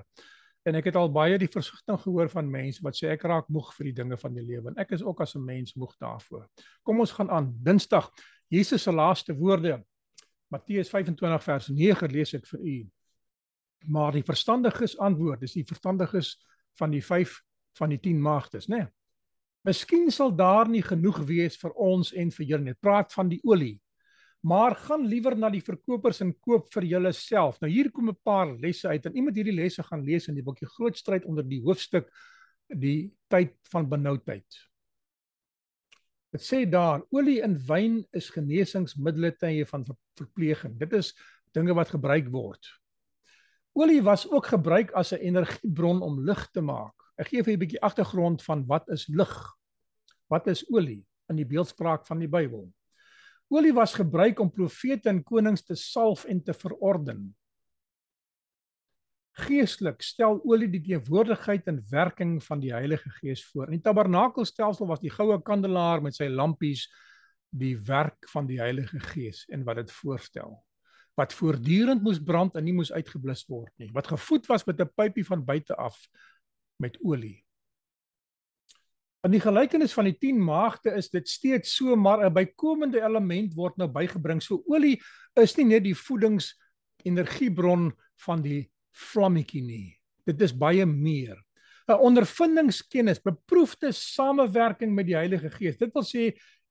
En ek het al baie die versigtiging gehoor van mense wat sê ek raak moeg vir die dinge van die lewe en ek is ook as 'n mens moeg daarvoor. Kom ons gaan aan. Dinsdag Jesus se laaste woorde. Matteus 25 vers 9 lees ek vir u. Maar die verstandiges antwoord, dis die verstandiges van die 5 van die 10 magtes, né? Nee. Miskien sal daar nie genoeg wees vir ons en vir julle nie. Praat van die olie maar gaan liewer na die verkopers en koop vir julleself. Nou hier kom 'n paar lesse uit en iemand hierdie lesse gaan lees in die boekie Groot stryd onder die hoofstuk die tyd van benoudheid. Dit sê daar olie en wyn is genesingsmiddels tye van ver verpleging. Dit is dinge wat gebruik word. Olie was ook gebruik as 'n energiebron om lig te maak. Ek gee vir julle 'n bietjie agtergrond van wat is lig? Wat is olie in die beeldspraak van die Bybel? Olie was gebruik om profete en konings te salf en te verorden. Geestelik stel olie die teenwoordigheid en werking van die Heilige Gees voor. In die tabernakelstelsel was die goue kandelaar met sy lampies die werk van die Heilige Gees en wat dit voorstel. Wat voortdurend moes brand en nie moes uitgeblus word nie. Wat gevoed was met 'n pypie van buite af met olie. In die gelykenis van die 10 maagde is dit steeds so maar 'n bykomende element word nou bygebring. So olie is nie net die voedings energiebron van die vlammetjie nie. Dit is baie meer. 'n Ondervindingskennis, beproefde samewerking met die Heilige Gees. Dit wil sê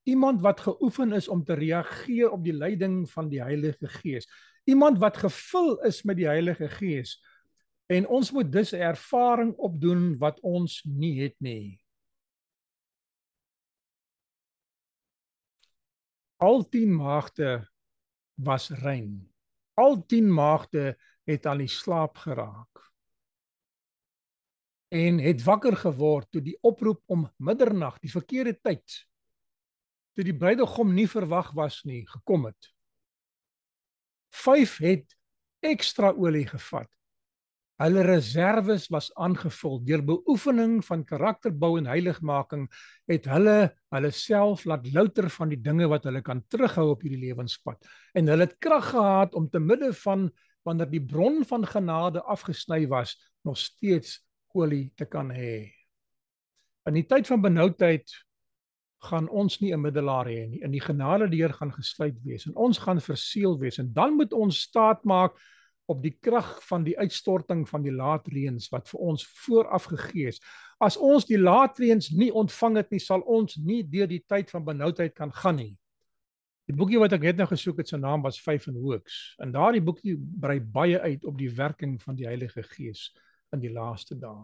iemand wat geoefen is om te reageer op die leiding van die Heilige Gees. Iemand wat gevul is met die Heilige Gees. En ons moet dus 'n ervaring opdoen wat ons nie het nie. al 10 maagde was rein. Al 10 maagde het aan die slaap geraak. En het wakker geword toe die oproep om middernag, die verkeerde tyd, toe die bruidegom nie verwag was nie, gekom het. 5 het ekstra olie gevat. Hulle reserves was aangevul deur beoefening van karakterbou en heiligmaking het hulle hulle self laat louter van die dinge wat hulle kan terughou op hierdie lewenspad en hulle het krag gehad om te midde van wanneer die bron van genade afgesny was nog steeds olie te kan hê. In die tyd van benoudheid gaan ons nie 'n middelaar hê nie. In die genade deur gaan gesluit wees en ons gaan verseël wees en dan moet ons staat maak op die krag van die uitstorting van die laatreëns wat vir ons vooraf gegee is. As ons die laatreëns nie ontvang het nie, sal ons nie deur die tyd van benoudheid kan gaan nie. Die boekie wat ek net nou gesoek het, se naam was Vyf en Hoeks. En daardie boekie brei baie uit op die werking van die Heilige Gees in die laaste dae.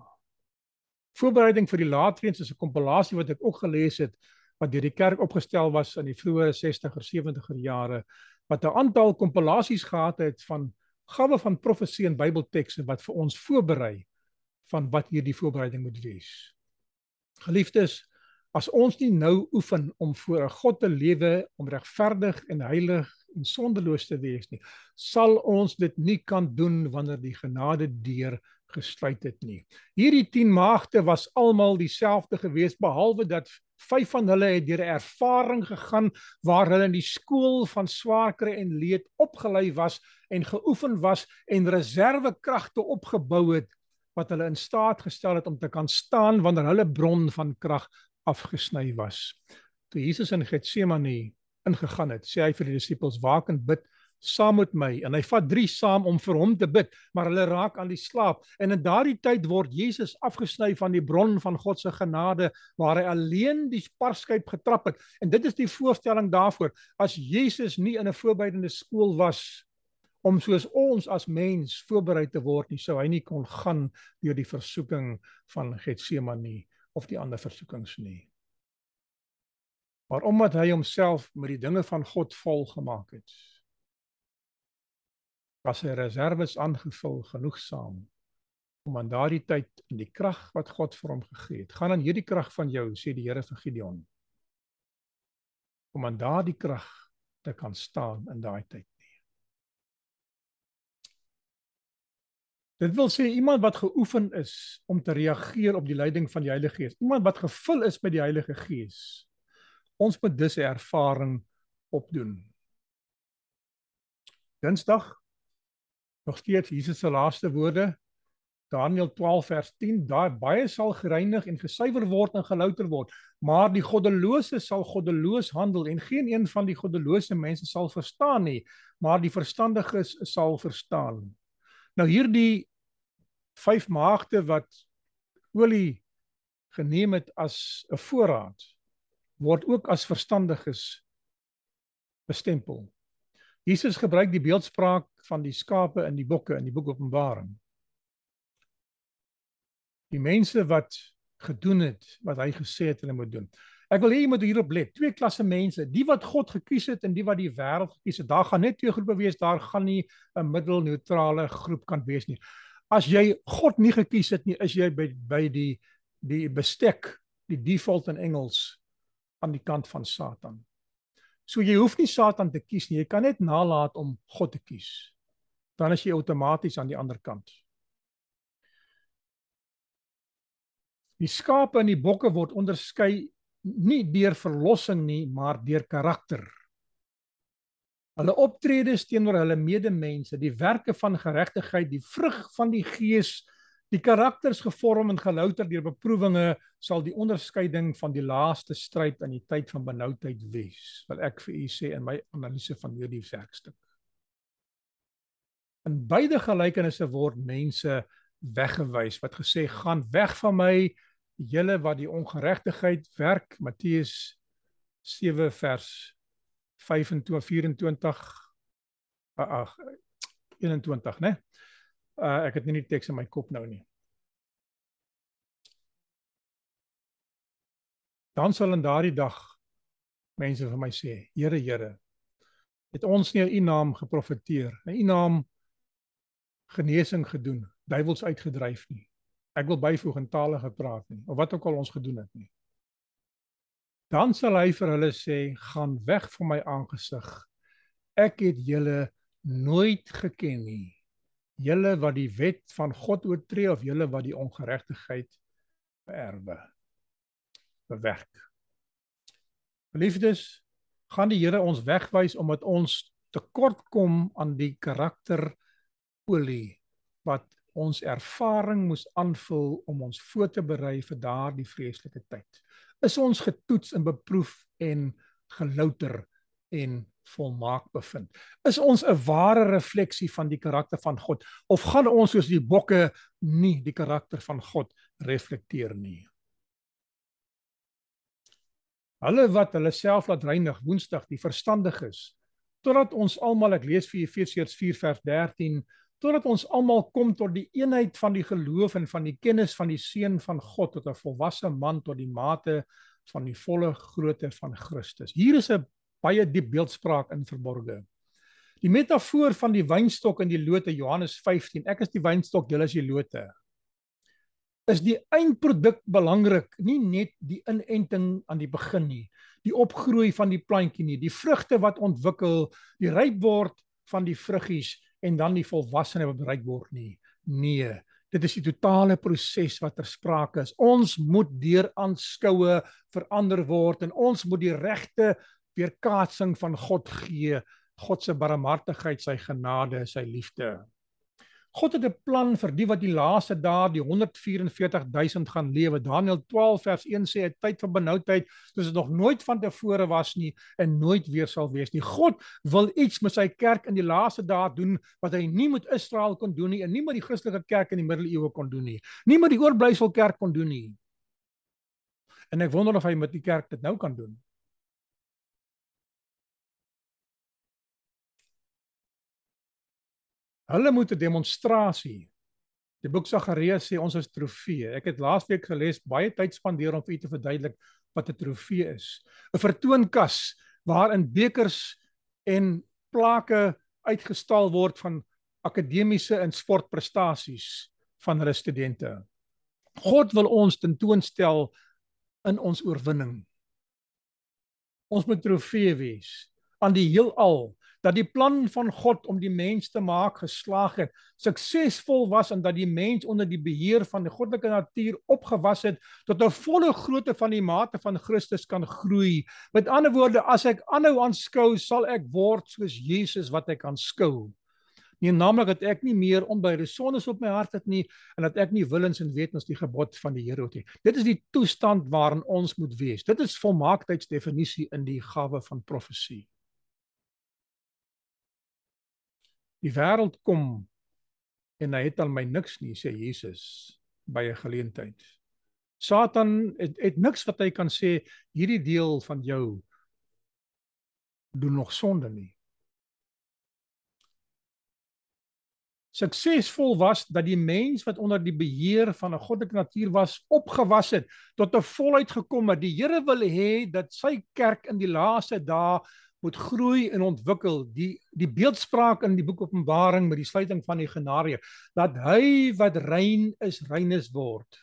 Voorbereiding vir die laatreëns is 'n kompilasie wat ek ook gelees het wat deur die kerk opgestel was in die vroeë 60er, 70er jare wat 'n aantal kompilasies gehad het van gawe van profesie en Bybeltekste wat vir ons voorberei van wat hierdie voorbereiding moet wees. Geliefdes, as ons nie nou oefen om voor 'n God te lewe om regverdig en heilig en sondeloos te wees nie, sal ons dit nie kan doen wanneer die genade deur gesluit het nie. Hierdie 10 maagde was almal dieselfde gewees behalwe dat 5 van hulle het deur 'n ervaring gegaan waar hulle in die skool van swaarkry en leed opgelei was en geoefen was en reservekragte opgebou het wat hulle in staat gestel het om te kan staan wanneer hulle bron van krag afgesny was. Toe Jesus in Getsemane ingegaan het, sê hy vir die disippels: "Waak en bid saam met my." En hy vat drie saam om vir hom te bid, maar hulle raak aan die slaap. En in daardie tyd word Jesus afgesny van die bron van God se genade waar hy alleen die sparskyp getrap het. En dit is die voorstelling daarvoor as Jesus nie in 'n voorbeidende skool was nie om soos ons as mens voorberei te word nie sou hy nie kon gaan deur die versoeking van Getsemane of die ander versoekings nie. Maar omdat hy homself met die dinge van God vol gemaak het, was sy reserves aangevul genoegsaam om aan daardie tyd in die krag wat God vir hom gegee het. Gaan aan hierdie krag van jou, sê die Here vir Gideon. Om aan daardie krag te kan staan in daai tyd. Dit wil sê iemand wat geoefen is om te reageer op die leiding van die Heilige Gees, iemand wat gevul is met die Heilige Gees. Ons moet dus 'n ervaring opdoen. Dinsdag nog steeds Jesus se laaste woorde Daniël 12 vers 10 daar baie sal gereinig en gesuiwer word en gelouter word maar die goddelose sal goddeloos handel en geen een van die goddelose mense sal verstaan nie maar die verstandiges sal verstaan. Nou hierdie vyf maagde wat olie geneem het as 'n voorraad word ook as verstandiges bestempel. Jesus gebruik die beeldspraak van die skape en die bokke in die boek Openbaring. Die mense wat gedoen het wat hy gesê het hulle moet doen. Ek wil hê jy moet hierop let. Twee klasse mense, die wat God gekies het en die wat die wêreld gekies het. Daar gaan net twee groepe wees. Daar gaan nie 'n middelneutrale groep kan wees nie. As jy God nie gekies het nie, is jy by by die die bestek, die default in Engels aan die kant van Satan. So jy hoef nie Satan te kies nie. Jy kan net nalat om God te kies. Dan is jy outomaties aan die ander kant. Die skape en die bokke word onderskei nie deur verlossing nie, maar deur karakter. Hulle optredes teenoor hulle medemense, die werke van geregtigheid, die vrug van die gees, die karakters gevorm en gelouter deur beproewinge sal die onderskeiding van die laaste stryd aan die tyd van benoudheid wees, wil ek vir u sê in my analise van hierdie werkstuk. In beide gelykenisse word mense weggewys wat gesê gaan weg van my, julle wat die ongeregtigheid werk Matteus 7 vers 25 ag 21 nê nee? uh, ek het nie die teks in my kop nou nie dan sal in daardie dag mense vir my sê Here Here het ons nie u naam geprofeteer u naam genesing gedoen duiwels uitgedryf nie ek wil byvoeg in tale gepraat nie of wat ook al ons gedoen het nie. Dan sal hy vir hulle sê: "Gaan weg van my aangesig. Ek het julle nooit geken nie. Julle wat die wet van God oortree of julle wat die ongeregtigheid beerwe." Bewerk. Beliefdes, gaan die Here ons wegwys omdat ons tekortkom aan die karakter olie wat ons ervaring moes aanvul om ons voor te berei vir daardie vreeslike tyd. Is ons getoets en beproef en gelouter en volmaak bevind. Is ons 'n ware refleksie van die karakter van God of gaan ons soos die bokke nie die karakter van God reflekteer nie? Hulle wat hulle self laat reinig Woensdag die verstandig is totdat ons almal ek lees vir Efesiërs 4 vers 13 totdat ons almal kom tot die eenheid van die geloof en van die kennis van die seun van God tot 'n volwasse man tot die mate van die volle grootte van Christus. Hier is 'n baie diep beeldspraak in verborge. Die metafoor van die wynstok en die lote Johannes 15. Ek is die wynstok, julle is die lote. Is die eindproduk belangrik? Nie net die inenting aan die begin nie, die opgroei van die plantjie nie, die vrugte wat ontwikkel, die ryp word van die vruggies en dan die volwassene bereik word nie. Nee, dit is die totale proses wat ter sprake is. Ons moet deur aanskoue verander word en ons moet die regte weerkaatsing van God gee, God se barmhartigheid, sy genade, sy liefde. God het 'n plan vir die wat die laaste dae die 144000 gaan lewe. Daniël 12 vers 1 sê 'n tyd van benoudheid soos dit nog nooit vantevore was nie en nooit weer sal wees nie. God wil iets met sy kerk in die laaste dae doen wat hy nie met Israel kon doen nie en nie met die Christelike kerk in die middeleeue kon doen nie. Nie met die oorblyfsel kerk kon doen nie. En ek wonder of hy met die kerk dit nou kan doen. Hulle moet 'n demonstrasie. Die boek Sagaria sê ons is trofee. Ek het laasweek gelees baie tyd spandeer om vir u te verduidelik wat 'n trofee is. 'n Vertoonkas waarin bekers en plakke uitgestal word van akademiese en sportprestasies van hulle studente. God wil ons tentoonstel in ons oorwinning. Ons moet trofee wees aan die heelal dat die plan van God om die mens te maak geslaag het, suksesvol was en dat die mens onder die beheer van die goddelike natuur opgewas het tot 'n volle grootte van die mate van Christus kan groei. Met ander woorde, as ek aanhou aanskou, sal ek word soos Jesus wat ek aanskou. Nie naamlik dat ek nie meer onbeheerde sones op my hart het nie en dat ek nie willens en wetens die gebod van die Here het nie. Dit is die toestand waarin ons moet wees. Dit is volmaaktheidsdefinisie in die gawe van profesie. die wêreld kom en hy het aan my niks nie sê Jesus by 'n geleentheid. Satan het, het niks wat hy kan sê hierdie deel van jou doen nog sonde nie. Suksesvol was dat die mens wat onder die beheer van 'n goddelike natuur was opgewas het tot 'n volheid gekom het. Die Here wil hê dat sy kerk in die laaste dae moet groei en ontwikkel die die beeldspraak in die boek Openbaring met die sluiting van die genarie dat hy wat rein is reines word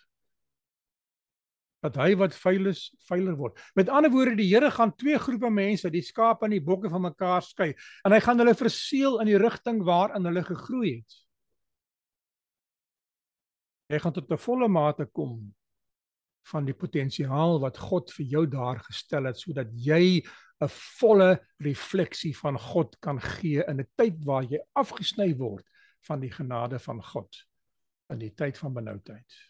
dat hy wat vuil is vuiler word met ander woorde die Here gaan twee groepe mense die skaap en die bokke van mekaar skei en hy gaan hulle verseël in die rigting waarin hulle gegroei het hy gaan tot 'n volle mate kom van die potensiaal wat God vir jou daar gestel het sodat jy 'n volle refleksie van God kan gee in 'n tyd waar jy afgesny word van die genade van God in die tyd van benoudheid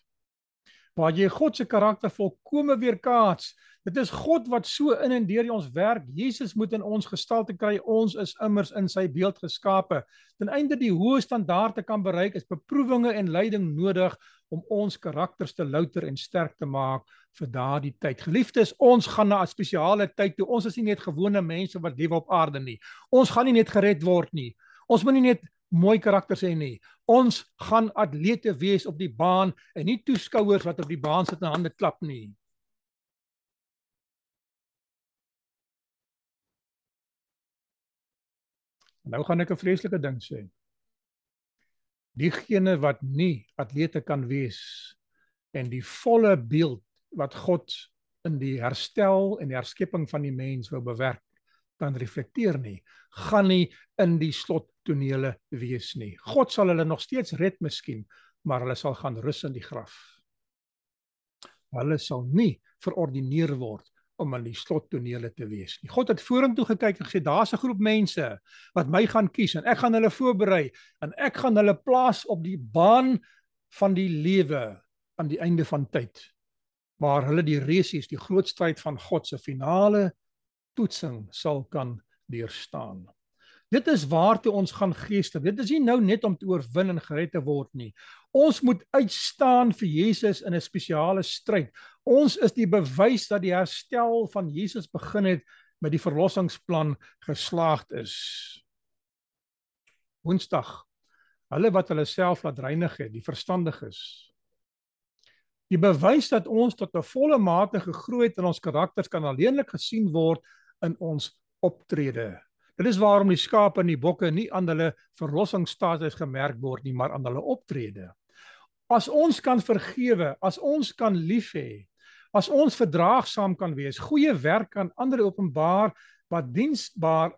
waar jy God se karakter volkome weerkaats. Dit is God wat so in en deur ons werk. Jesus moet in ons gestalte kry. Ons is immers in sy beeld geskape. Ten einde die hoë standaarde kan bereik, is beproewinge en lyding nodig om ons karakters te louter en sterk te maak vir daardie tyd. Geliefdes, ons gaan na 'n spesiale tyd toe. Ons is nie net gewone mense wat lewe op aarde nie. Ons gaan nie net gered word nie. Ons moet nie net mooi karakters hê nie. Ons gaan atlete wees op die baan en nie toeskouers wat op die baan sit en hande klap nie. Nou gaan ek 'n vreeslike ding sê. Diegene wat nie atlete kan wees en die volle beeld wat God in die herstel en die herskepping van die mens wou bewerk kan reflekteer nie, gaan nie in die slottonele wees nie. God sal hulle nog steeds red miskien, maar hulle sal gaan rus in die graf. Hulle sal nie verordineer word om aan die slottonele te wees nie. God het vorentoe gekyk en gesê daar's 'n groep mense wat my gaan kies en ek gaan hulle voorberei en ek gaan hulle plaas op die baan van die lewe aan die einde van tyd. Maar hulle die resies, die groot stryd van God se finale toetsing sal kan deurstaan. Dit is waartoe ons gaan geeste. Dit is nie nou net om te oorwin en gered te word nie. Ons moet uitstaan vir Jesus in 'n spesiale stryd. Ons is die bewys dat die herstel van Jesus begin het met die verlossingsplan geslaagd is. Woensdag. Hulle wat hulle self laat reinig het, die verstandiges. Die bewys dat ons tot 'n volle mate gegroei het in ons karakters kan alleenlik gesien word in ons optrede. Dit is waarom die skape en die bokke nie aan hulle verlossingsstatus gemerk word nie, maar aan hulle optrede. As ons kan vergewe, as ons kan lief hê, as ons verdraagsaam kan wees, goeie werk aan ander openbaar wat diensbaar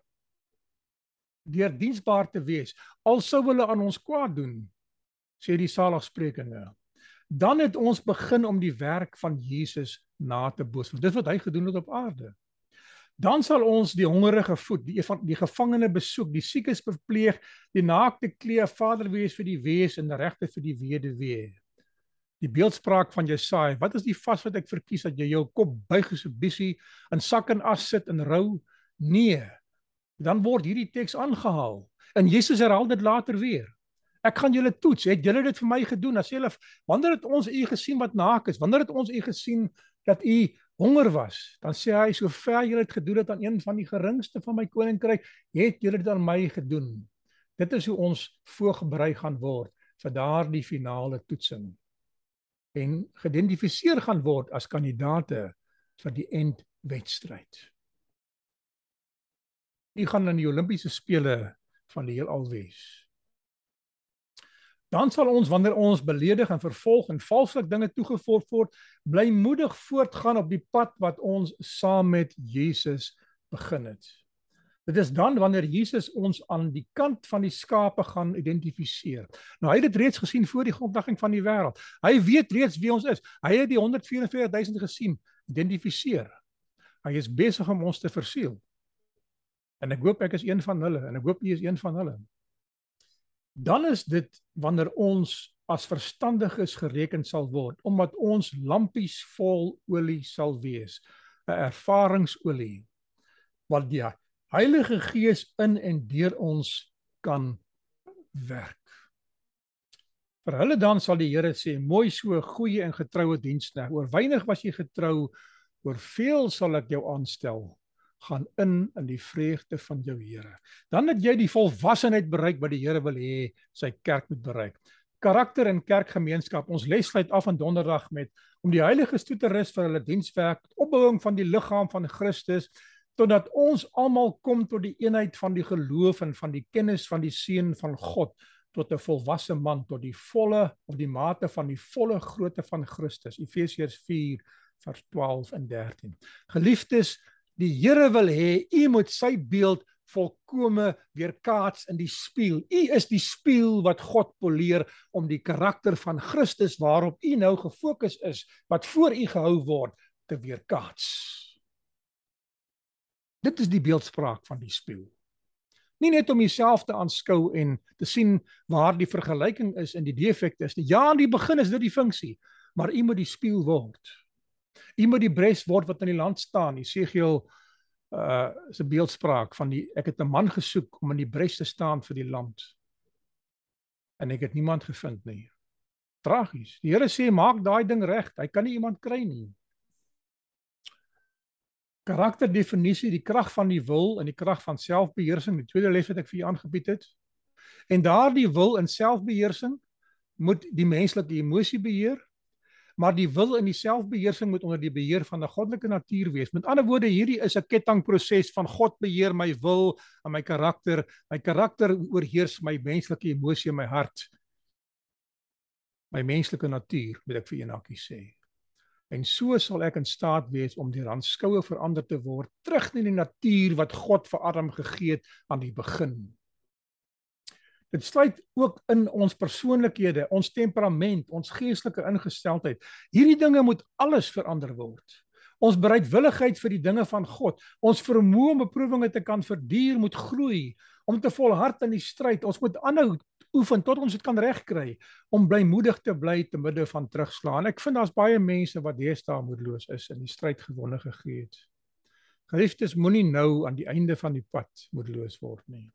deur diensbaar te wees, al sou hulle aan ons kwaad doen, sê die saligsprekinge. Dan het ons begin om die werk van Jesus na te boots. Dis wat hy gedoen het op aarde dan sal ons die hongerige voed, die die gevangene besoek, die siekes verpleeg, die naakte kleë, Vader wees vir die wees en regte vir die weduwee. Die beeldspraak van Jesaja, wat is die vas wat ek verkies dat jy jou kop buig so busie in sak en as sit in rou? Nee. Dan word hierdie teks aangehaal en Jesus herhaal dit later weer. Ek gaan julle toets, het julle dit vir my gedoen? As julle wanneer het ons u gesien wat naak is? Wanneer het ons u gesien dat u honger was, dan sê hy so ver julle dit gedoen het aan een van die geringste van my koninkryk, het julle dit aan my gedoen. Dit is hoe ons voorberei gaan word vir daardie finale toetsing en geïdentifiseer gaan word as kandidaate vir die eindwedstryd. U gaan aan die Olimpiese spele van die heelal wees dan sal ons wanneer ons beledig en vervolg en valslik dinge toegevoer word, bly moedig voortgaan op die pad wat ons saam met Jesus begin het. Dit is dan wanneer Jesus ons aan die kant van die skape gaan identifiseer. Nou hy het dit reeds gesien voor die grondlegging van die wêreld. Hy weet reeds wie ons is. Hy het die 144.000 gesien, identifiseer. Hy is besig om ons te versiel. En ek hoop ek is een van hulle en ek hoop jy is een van hulle dan is dit wanneer ons as verstandiges gereken sal word omdat ons lampies vol olie sal wees 'n ervaringsolie wat die Heilige Gees in en deur ons kan werk vir hulle dan sal die Here sê mooi so goeie en getroue diensnæg oor weinig was jy getrou oor veel sal ek jou aanstel gaan in in die vreugde van jou Here. Dan het jy die volwassenheid bereik wat die Here wil hê sy kerk moet bereik. Karakter en kerkgemeenskap. Ons les sluit af aan Donderdag met om die heiliges toe te rus vir hulle dienswerk, opbouing van die liggaam van Christus totdat ons almal kom tot die eenheid van die geloof en van die kennis van die seun van God tot 'n volwasse man tot die volle of die mate van die volle grootte van Christus. Efesiërs 4 vers 12 en 13. Geliefdes, Die Here wil hê u moet sy beeld volkome weerkaats in die spieël. U is die spieël wat God poleer om die karakter van Christus waarop u nou gefokus is, wat voor u gehou word, te weerkaats. Dit is die beeldspraak van die spieël. Nie net om jouself te aanskou en te sien waar die vergelyking is in die defekte is nie. Ja, in die begin is dit die funksie, maar u moet die spieël word. U moet die bres word wat in die land staan. Jesegiel uh is 'n beeldspraak van die ek het 'n man gesoek om in die bres te staan vir die land. En ek het niemand gevind nie. Tragies. Die Here sê maak daai ding reg. Hy kan nie iemand kry nie. Karakterdefinisie, die krag van die wil en die krag van selfbeheersing, die tweede les wat ek vir julle aangebied het. En daardie wil en selfbeheersing moet die menslike emosie beheer maar die wil en die selfbeheersing moet onder die beheer van 'n goddelike natuur wees. Met ander woorde, hierdie is 'n kettingproses van God beheer my wil en my karakter. My karakter oorheers my menslike emosie en my hart. My menslike natuur, moet ek vir eenakkie sê. En so sal ek in staat wees om die randskoue verander te word terug in die natuur wat God vir Adam gegee het aan die begin. Dit sluit ook in ons persoonlikhede, ons temperament, ons geestelike ingesteldheid. Hierdie dinge moet alles verander word. Ons bereidwilligheid vir die dinge van God, ons vermoë om beproewinge te kan verduur moet groei, om te volhard in die stryd. Ons moet aanhou oefen tot ons dit kan regkry om blymoedig te bly te midde van terugslag. Ek vind daar's baie mense wat deesdae moedeloos is en die stryd gewonne gegee het. Geliefdes, moenie nou aan die einde van die pad moedeloos word nie.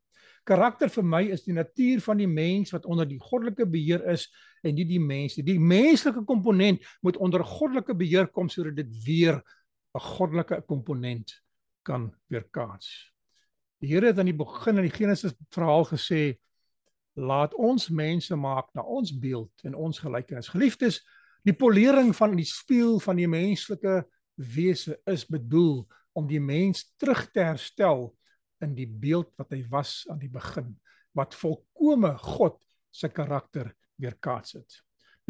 Karakter vir my is die natuur van die mens wat onder die goddelike beheer is en nie die mens nie. Die menslike komponent moet onder goddelike beheer kom sodat dit weer 'n goddelike komponent kan weerkaats. Die Here het aan die begin in die Genesis verhaal gesê: "Laat ons mense maak na ons beeld en ons gelykenis." Geliefdes, die polering van die spieël van die menslike wese is bedoel om die mens terug te herstel in die beeld wat hy was aan die begin wat volkome God se karakter weerkaats het.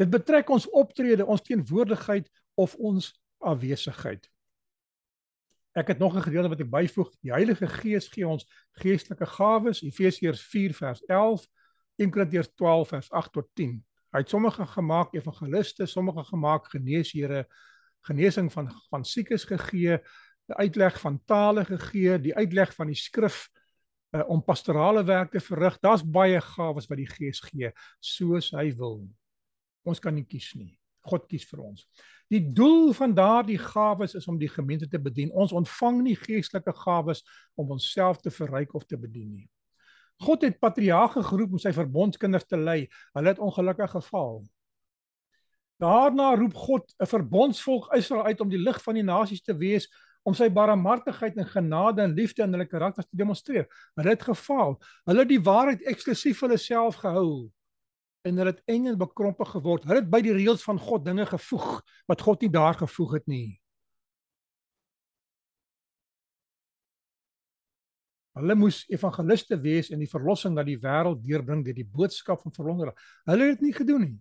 Dit betrek ons optrede, ons teenwoordigheid of ons afwesigheid. Ek het nog 'n gedeelte wat ek byvoeg. Die Heilige Gees gee ons geestelike gawes, Efesiërs 4 vers 11, 1 Korintiërs 12 vers 8 tot 10. Hy het sommige gemaak evangeliste, sommige gemaak geneesheere, genesing van van siekes gegee, die uitleg van tale gegee, die uitleg van die skrif uh, om pastorale werk te verrig. Daar's baie gawes wat die Gees gee soos hy wil. Ons kan nie kies nie. God kies vir ons. Die doel van daardie gawes is om die gemeente te bedien. Ons ontvang nie geestelike gawes om onsself te verryk of te bedien nie. God het patriarge geroep om sy verbondskinders te lei. Hulle het ongelukkig geval. Daarna roep God 'n verbondsvolk Israel uit om die lig van die nasies te wees om sy barmhartigheid en genade en liefde in hulle karakters te demonstreer. Hulle het gefaal. Hulle het die waarheid eksklusief vir hulle self gehou en hulle het engel bekrompe geword. Hulle het by die reëls van God dinge gevoeg wat God nie daar gevoeg het nie. Hulle moes evangeliste wees en die verlossing na die wêreld deurbring deur die boodskap van verlossing. Hulle het dit nie gedoen nie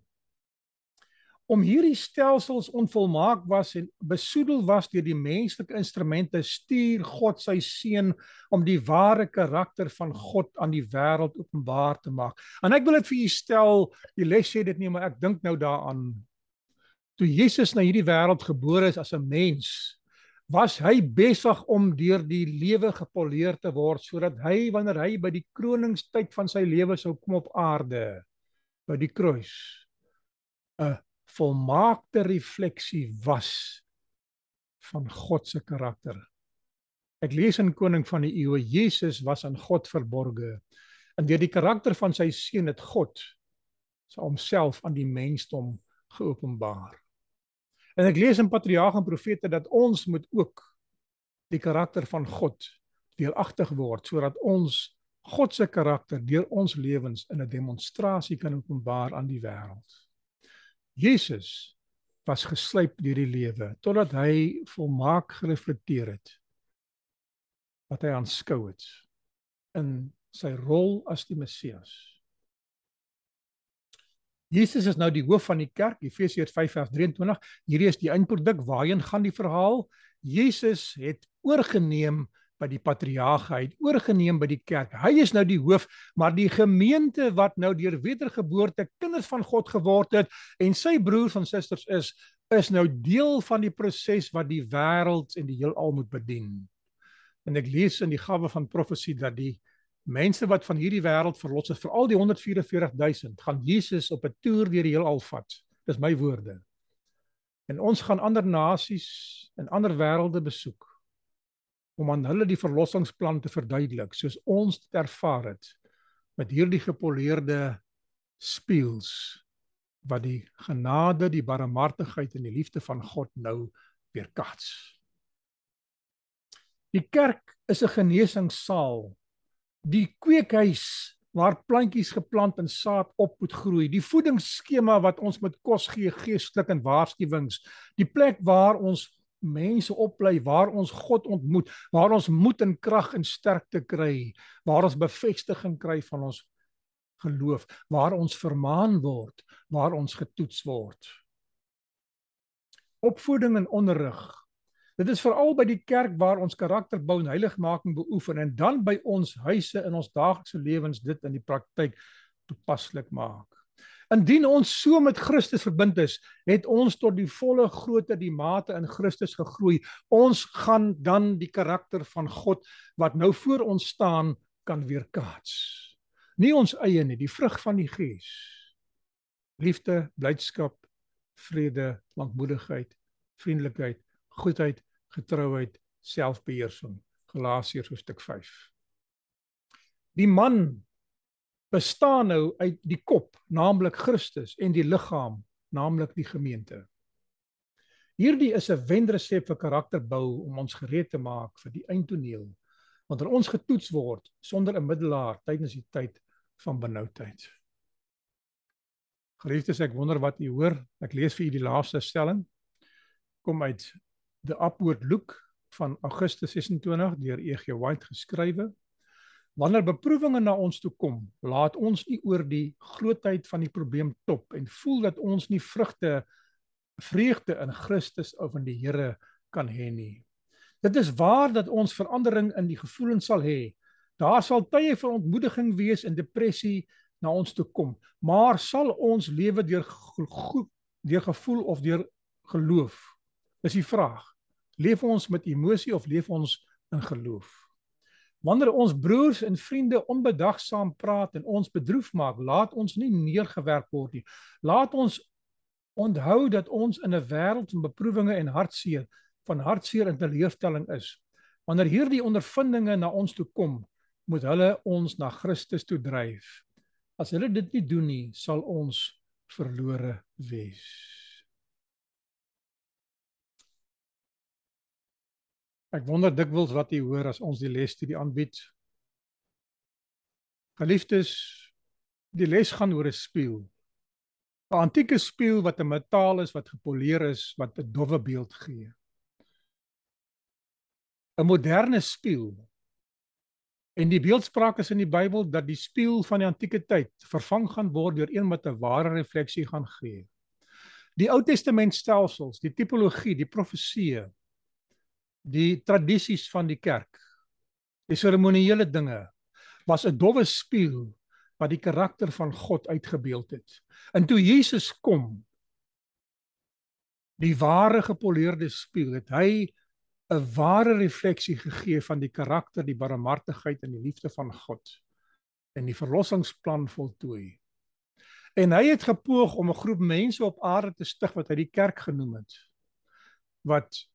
om hierdie stelsels onvolmaak was en besoedel was deur die menslike instrumente stuur God sy seun om die ware karakter van God aan die wêreld openbaar te maak. En ek wil dit vir u stel, die les sê dit nie, maar ek dink nou daaraan. Toe Jesus na hierdie wêreld gebore is as 'n mens, was hy besig om deur die lewe gepoleer te word sodat hy wanneer hy by die kroningstyd van sy lewe sou kom op aarde by die kruis 'n volmaakte refleksie was van God se karakter. Ek lees in Koning van die Eeue Jesus was aan God verborge en deur die karakter van sy seun het God sy homself aan die mensdom geopenbaar. En ek lees in Patriarge en Profete dat ons moet ook die karakter van God deelagtig word sodat ons God se karakter deur ons lewens in 'n demonstrasie kan openbaar aan die wêreld. Jesus was geslyp deur die lewe totdat hy volmaak gereflekteer het wat hy aanskou het in sy rol as die Messias. Jesus is nou die hoof van die kerk, Efesiërs 5:23. Hierdie is die eindproduk waarheen gaan die verhaal. Jesus het oorgeneem by die patriarge. Hy het oorgeneem by die kerk. Hy is nou die hoof, maar die gemeente wat nou deur wedergeboorte kinders van God geword het en sy broers en susters is, is nou deel van die proses wat die wêreld en die heelal moet bedien. En ek lees in die gawe van profesie dat die mense wat van hierdie wêreld verlos is, veral die 144000, gaan Jesus op 'n toer deur die heelal vat. Dis my woorde. En ons gaan ander nasies en ander wêrelde besoek om aan hulle die verlossingsplan te verduidelik soos ons dit ervaar het met hierdie gepoleerde speels wat die genade, die barmhartigheid en die liefde van God nou weerkaats. Die kerk is 'n genesingssaal, die kweekhuis waar plantjies geplant en saad op moet groei, die voedingsskema wat ons met kos gee, geestelik en waarskuwings, die plek waar ons mense oplei waar ons God ontmoet, waar ons moed en krag en sterkte kry, waar ons bevestiging kry van ons geloof, waar ons vermaan word, waar ons getoets word. Opvoeding en onderrig. Dit is veral by die kerk waar ons karakter bou en heiligmaking beoefen en dan by ons huise in ons daaglikse lewens dit in die praktyk toepaslik maak. Indien ons so met Christus verbind is, het ons tot die volle grootte die mate in Christus gegroei. Ons gaan dan die karakter van God wat nou voor ons staan kan weerkaats. Nie ons eie nie, die vrug van die Gees. Liefde, blydskap, vrede, lankmoedigheid, vriendelikheid, goedheid, getrouheid, selfbeheersing. Galasiërs hoofstuk 5. Die man bestaan nou uit die kop, naamlik Christus, en die liggaam, naamlik die gemeente. Hierdie is 'n wendresep vir karakterbou om ons gereed te maak vir die eindtoneel wanneer ons getoets word sonder 'n middelaar tydens die tyd van benoudheid. Geliefdes, ek wonder wat u hoor. Ek lees vir u die laaste stelling. Kom uit The Upward Look van Augustus 26 deur EG White geskrywe. Wanneer beproewinge na ons toe kom, laat ons nie oor die grootheid van die probleem top en voel dat ons nie vrugte vreugde in Christus of in die Here kan hê nie. Dit is waar dat ons verandering in die gevoelens sal hê. Daar sal tye van ontmoediging wees en depressie na ons toe kom, maar sal ons lewe deur goed deur gevoel of deur geloof? Is die vraag. Leef ons met emosie of leef ons in geloof? Wanneer ons broers en vriende onbedagsaam praat en ons bedroef maak, laat ons nie neergewerk word nie. Laat ons onthou dat ons in 'n wêreld van beproewinge en hartseer, van hartseer en teleurstelling is. Wanneer hierdie ondervindinge na ons toe kom, moet hulle ons na Christus toe dryf. As hulle dit nie doen nie, sal ons verlore wees. Ek wonder dikwels wat u hoor as ons die lesstudie aanbied. Geliefdes, die les gaan oor 'n spieël. 'n Antieke spieël wat 'n metaal is wat gepoleer is, wat 'n dowwe beeld gee. 'n Moderne spieël. En die beeldspraak is in die Bybel dat die spieël van die antieke tyd vervang gaan word deur een wat 'n ware refleksie gaan gee. Die Ou Testament stelsels, die tipologie, die profeseë die tradisies van die kerk. Die seremonieele dinge was 'n dowwe spieël wat die karakter van God uitgebeeld het. En toe Jesus kom, die ware gepoleerde spieël, het hy 'n ware refleksie gegee van die karakter, die barmhartigheid en die liefde van God en die verlossingsplan voltooi. En hy het gepoog om 'n groep mense op aarde te stig wat hy die kerk genoem het wat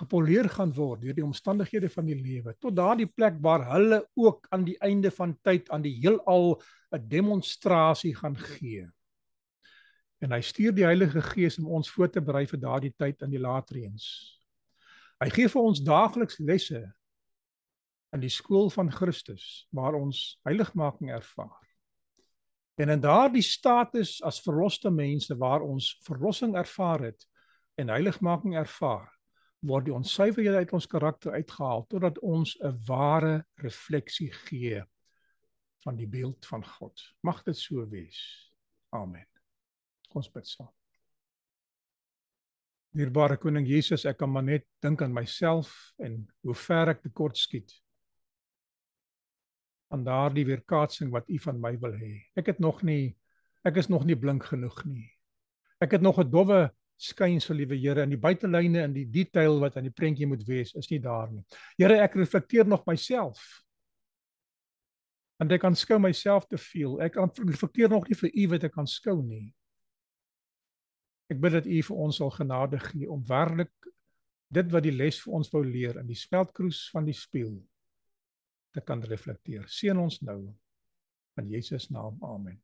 gepoleer gaan word deur die omstandighede van die lewe tot daardie plek waar hulle ook aan die einde van tyd aan die heelal 'n demonstrasie gaan gee. En hy stuur die Heilige Gees om ons voor te berei vir daardie tyd in die latereens. Hy gee vir ons daagliks lesse in die skool van Christus waar ons heiligmaking ervaar. En in daardie status as verloste mense waar ons verlossing ervaar het en heiligmaking ervaar word die onsuiverheid uit ons karakter uitgehaal totdat ons 'n ware refleksie gee van die beeld van God. Mag dit so wees. Amen. Ons bid saam. Dierbare koning Jesus, ek kan maar net dink aan myself en hoe ver ek tekort skiet aan daardie weerkaatsing wat U van my wil hê. Ek het nog nie ek is nog nie blink genoeg nie. Ek het nog 'n dowwe skyn so liewe Here in die buitelyne in die detail wat aan die prentjie moet wees is nie daar nie. Here ek reflekteer nog myself. Want ek kan skou myself te veel. Ek kan reflekteer nog nie vir u wat ek kan skou nie. Ek bid dat u vir ons sal genade gee om werklik dit wat die les vir ons wou leer in die speldkroes van die spieël te kan reflekteer. Seën ons nou in Jesus naam. Amen.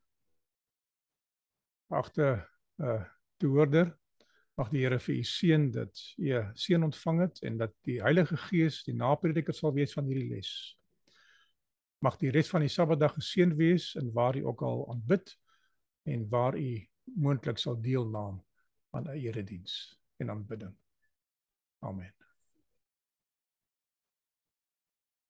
Agter uh eh, toehoorder Mag die Here vir u seën dit. U seën ontvang dit en dat die Heilige Gees die naprediker sal wees van hierdie les. Mag die res van die Sabbatdag geseën wees in waar u ook al aanbid en waar u moontlik sal deelneem aan 'n erediens en aanbidding. Amen.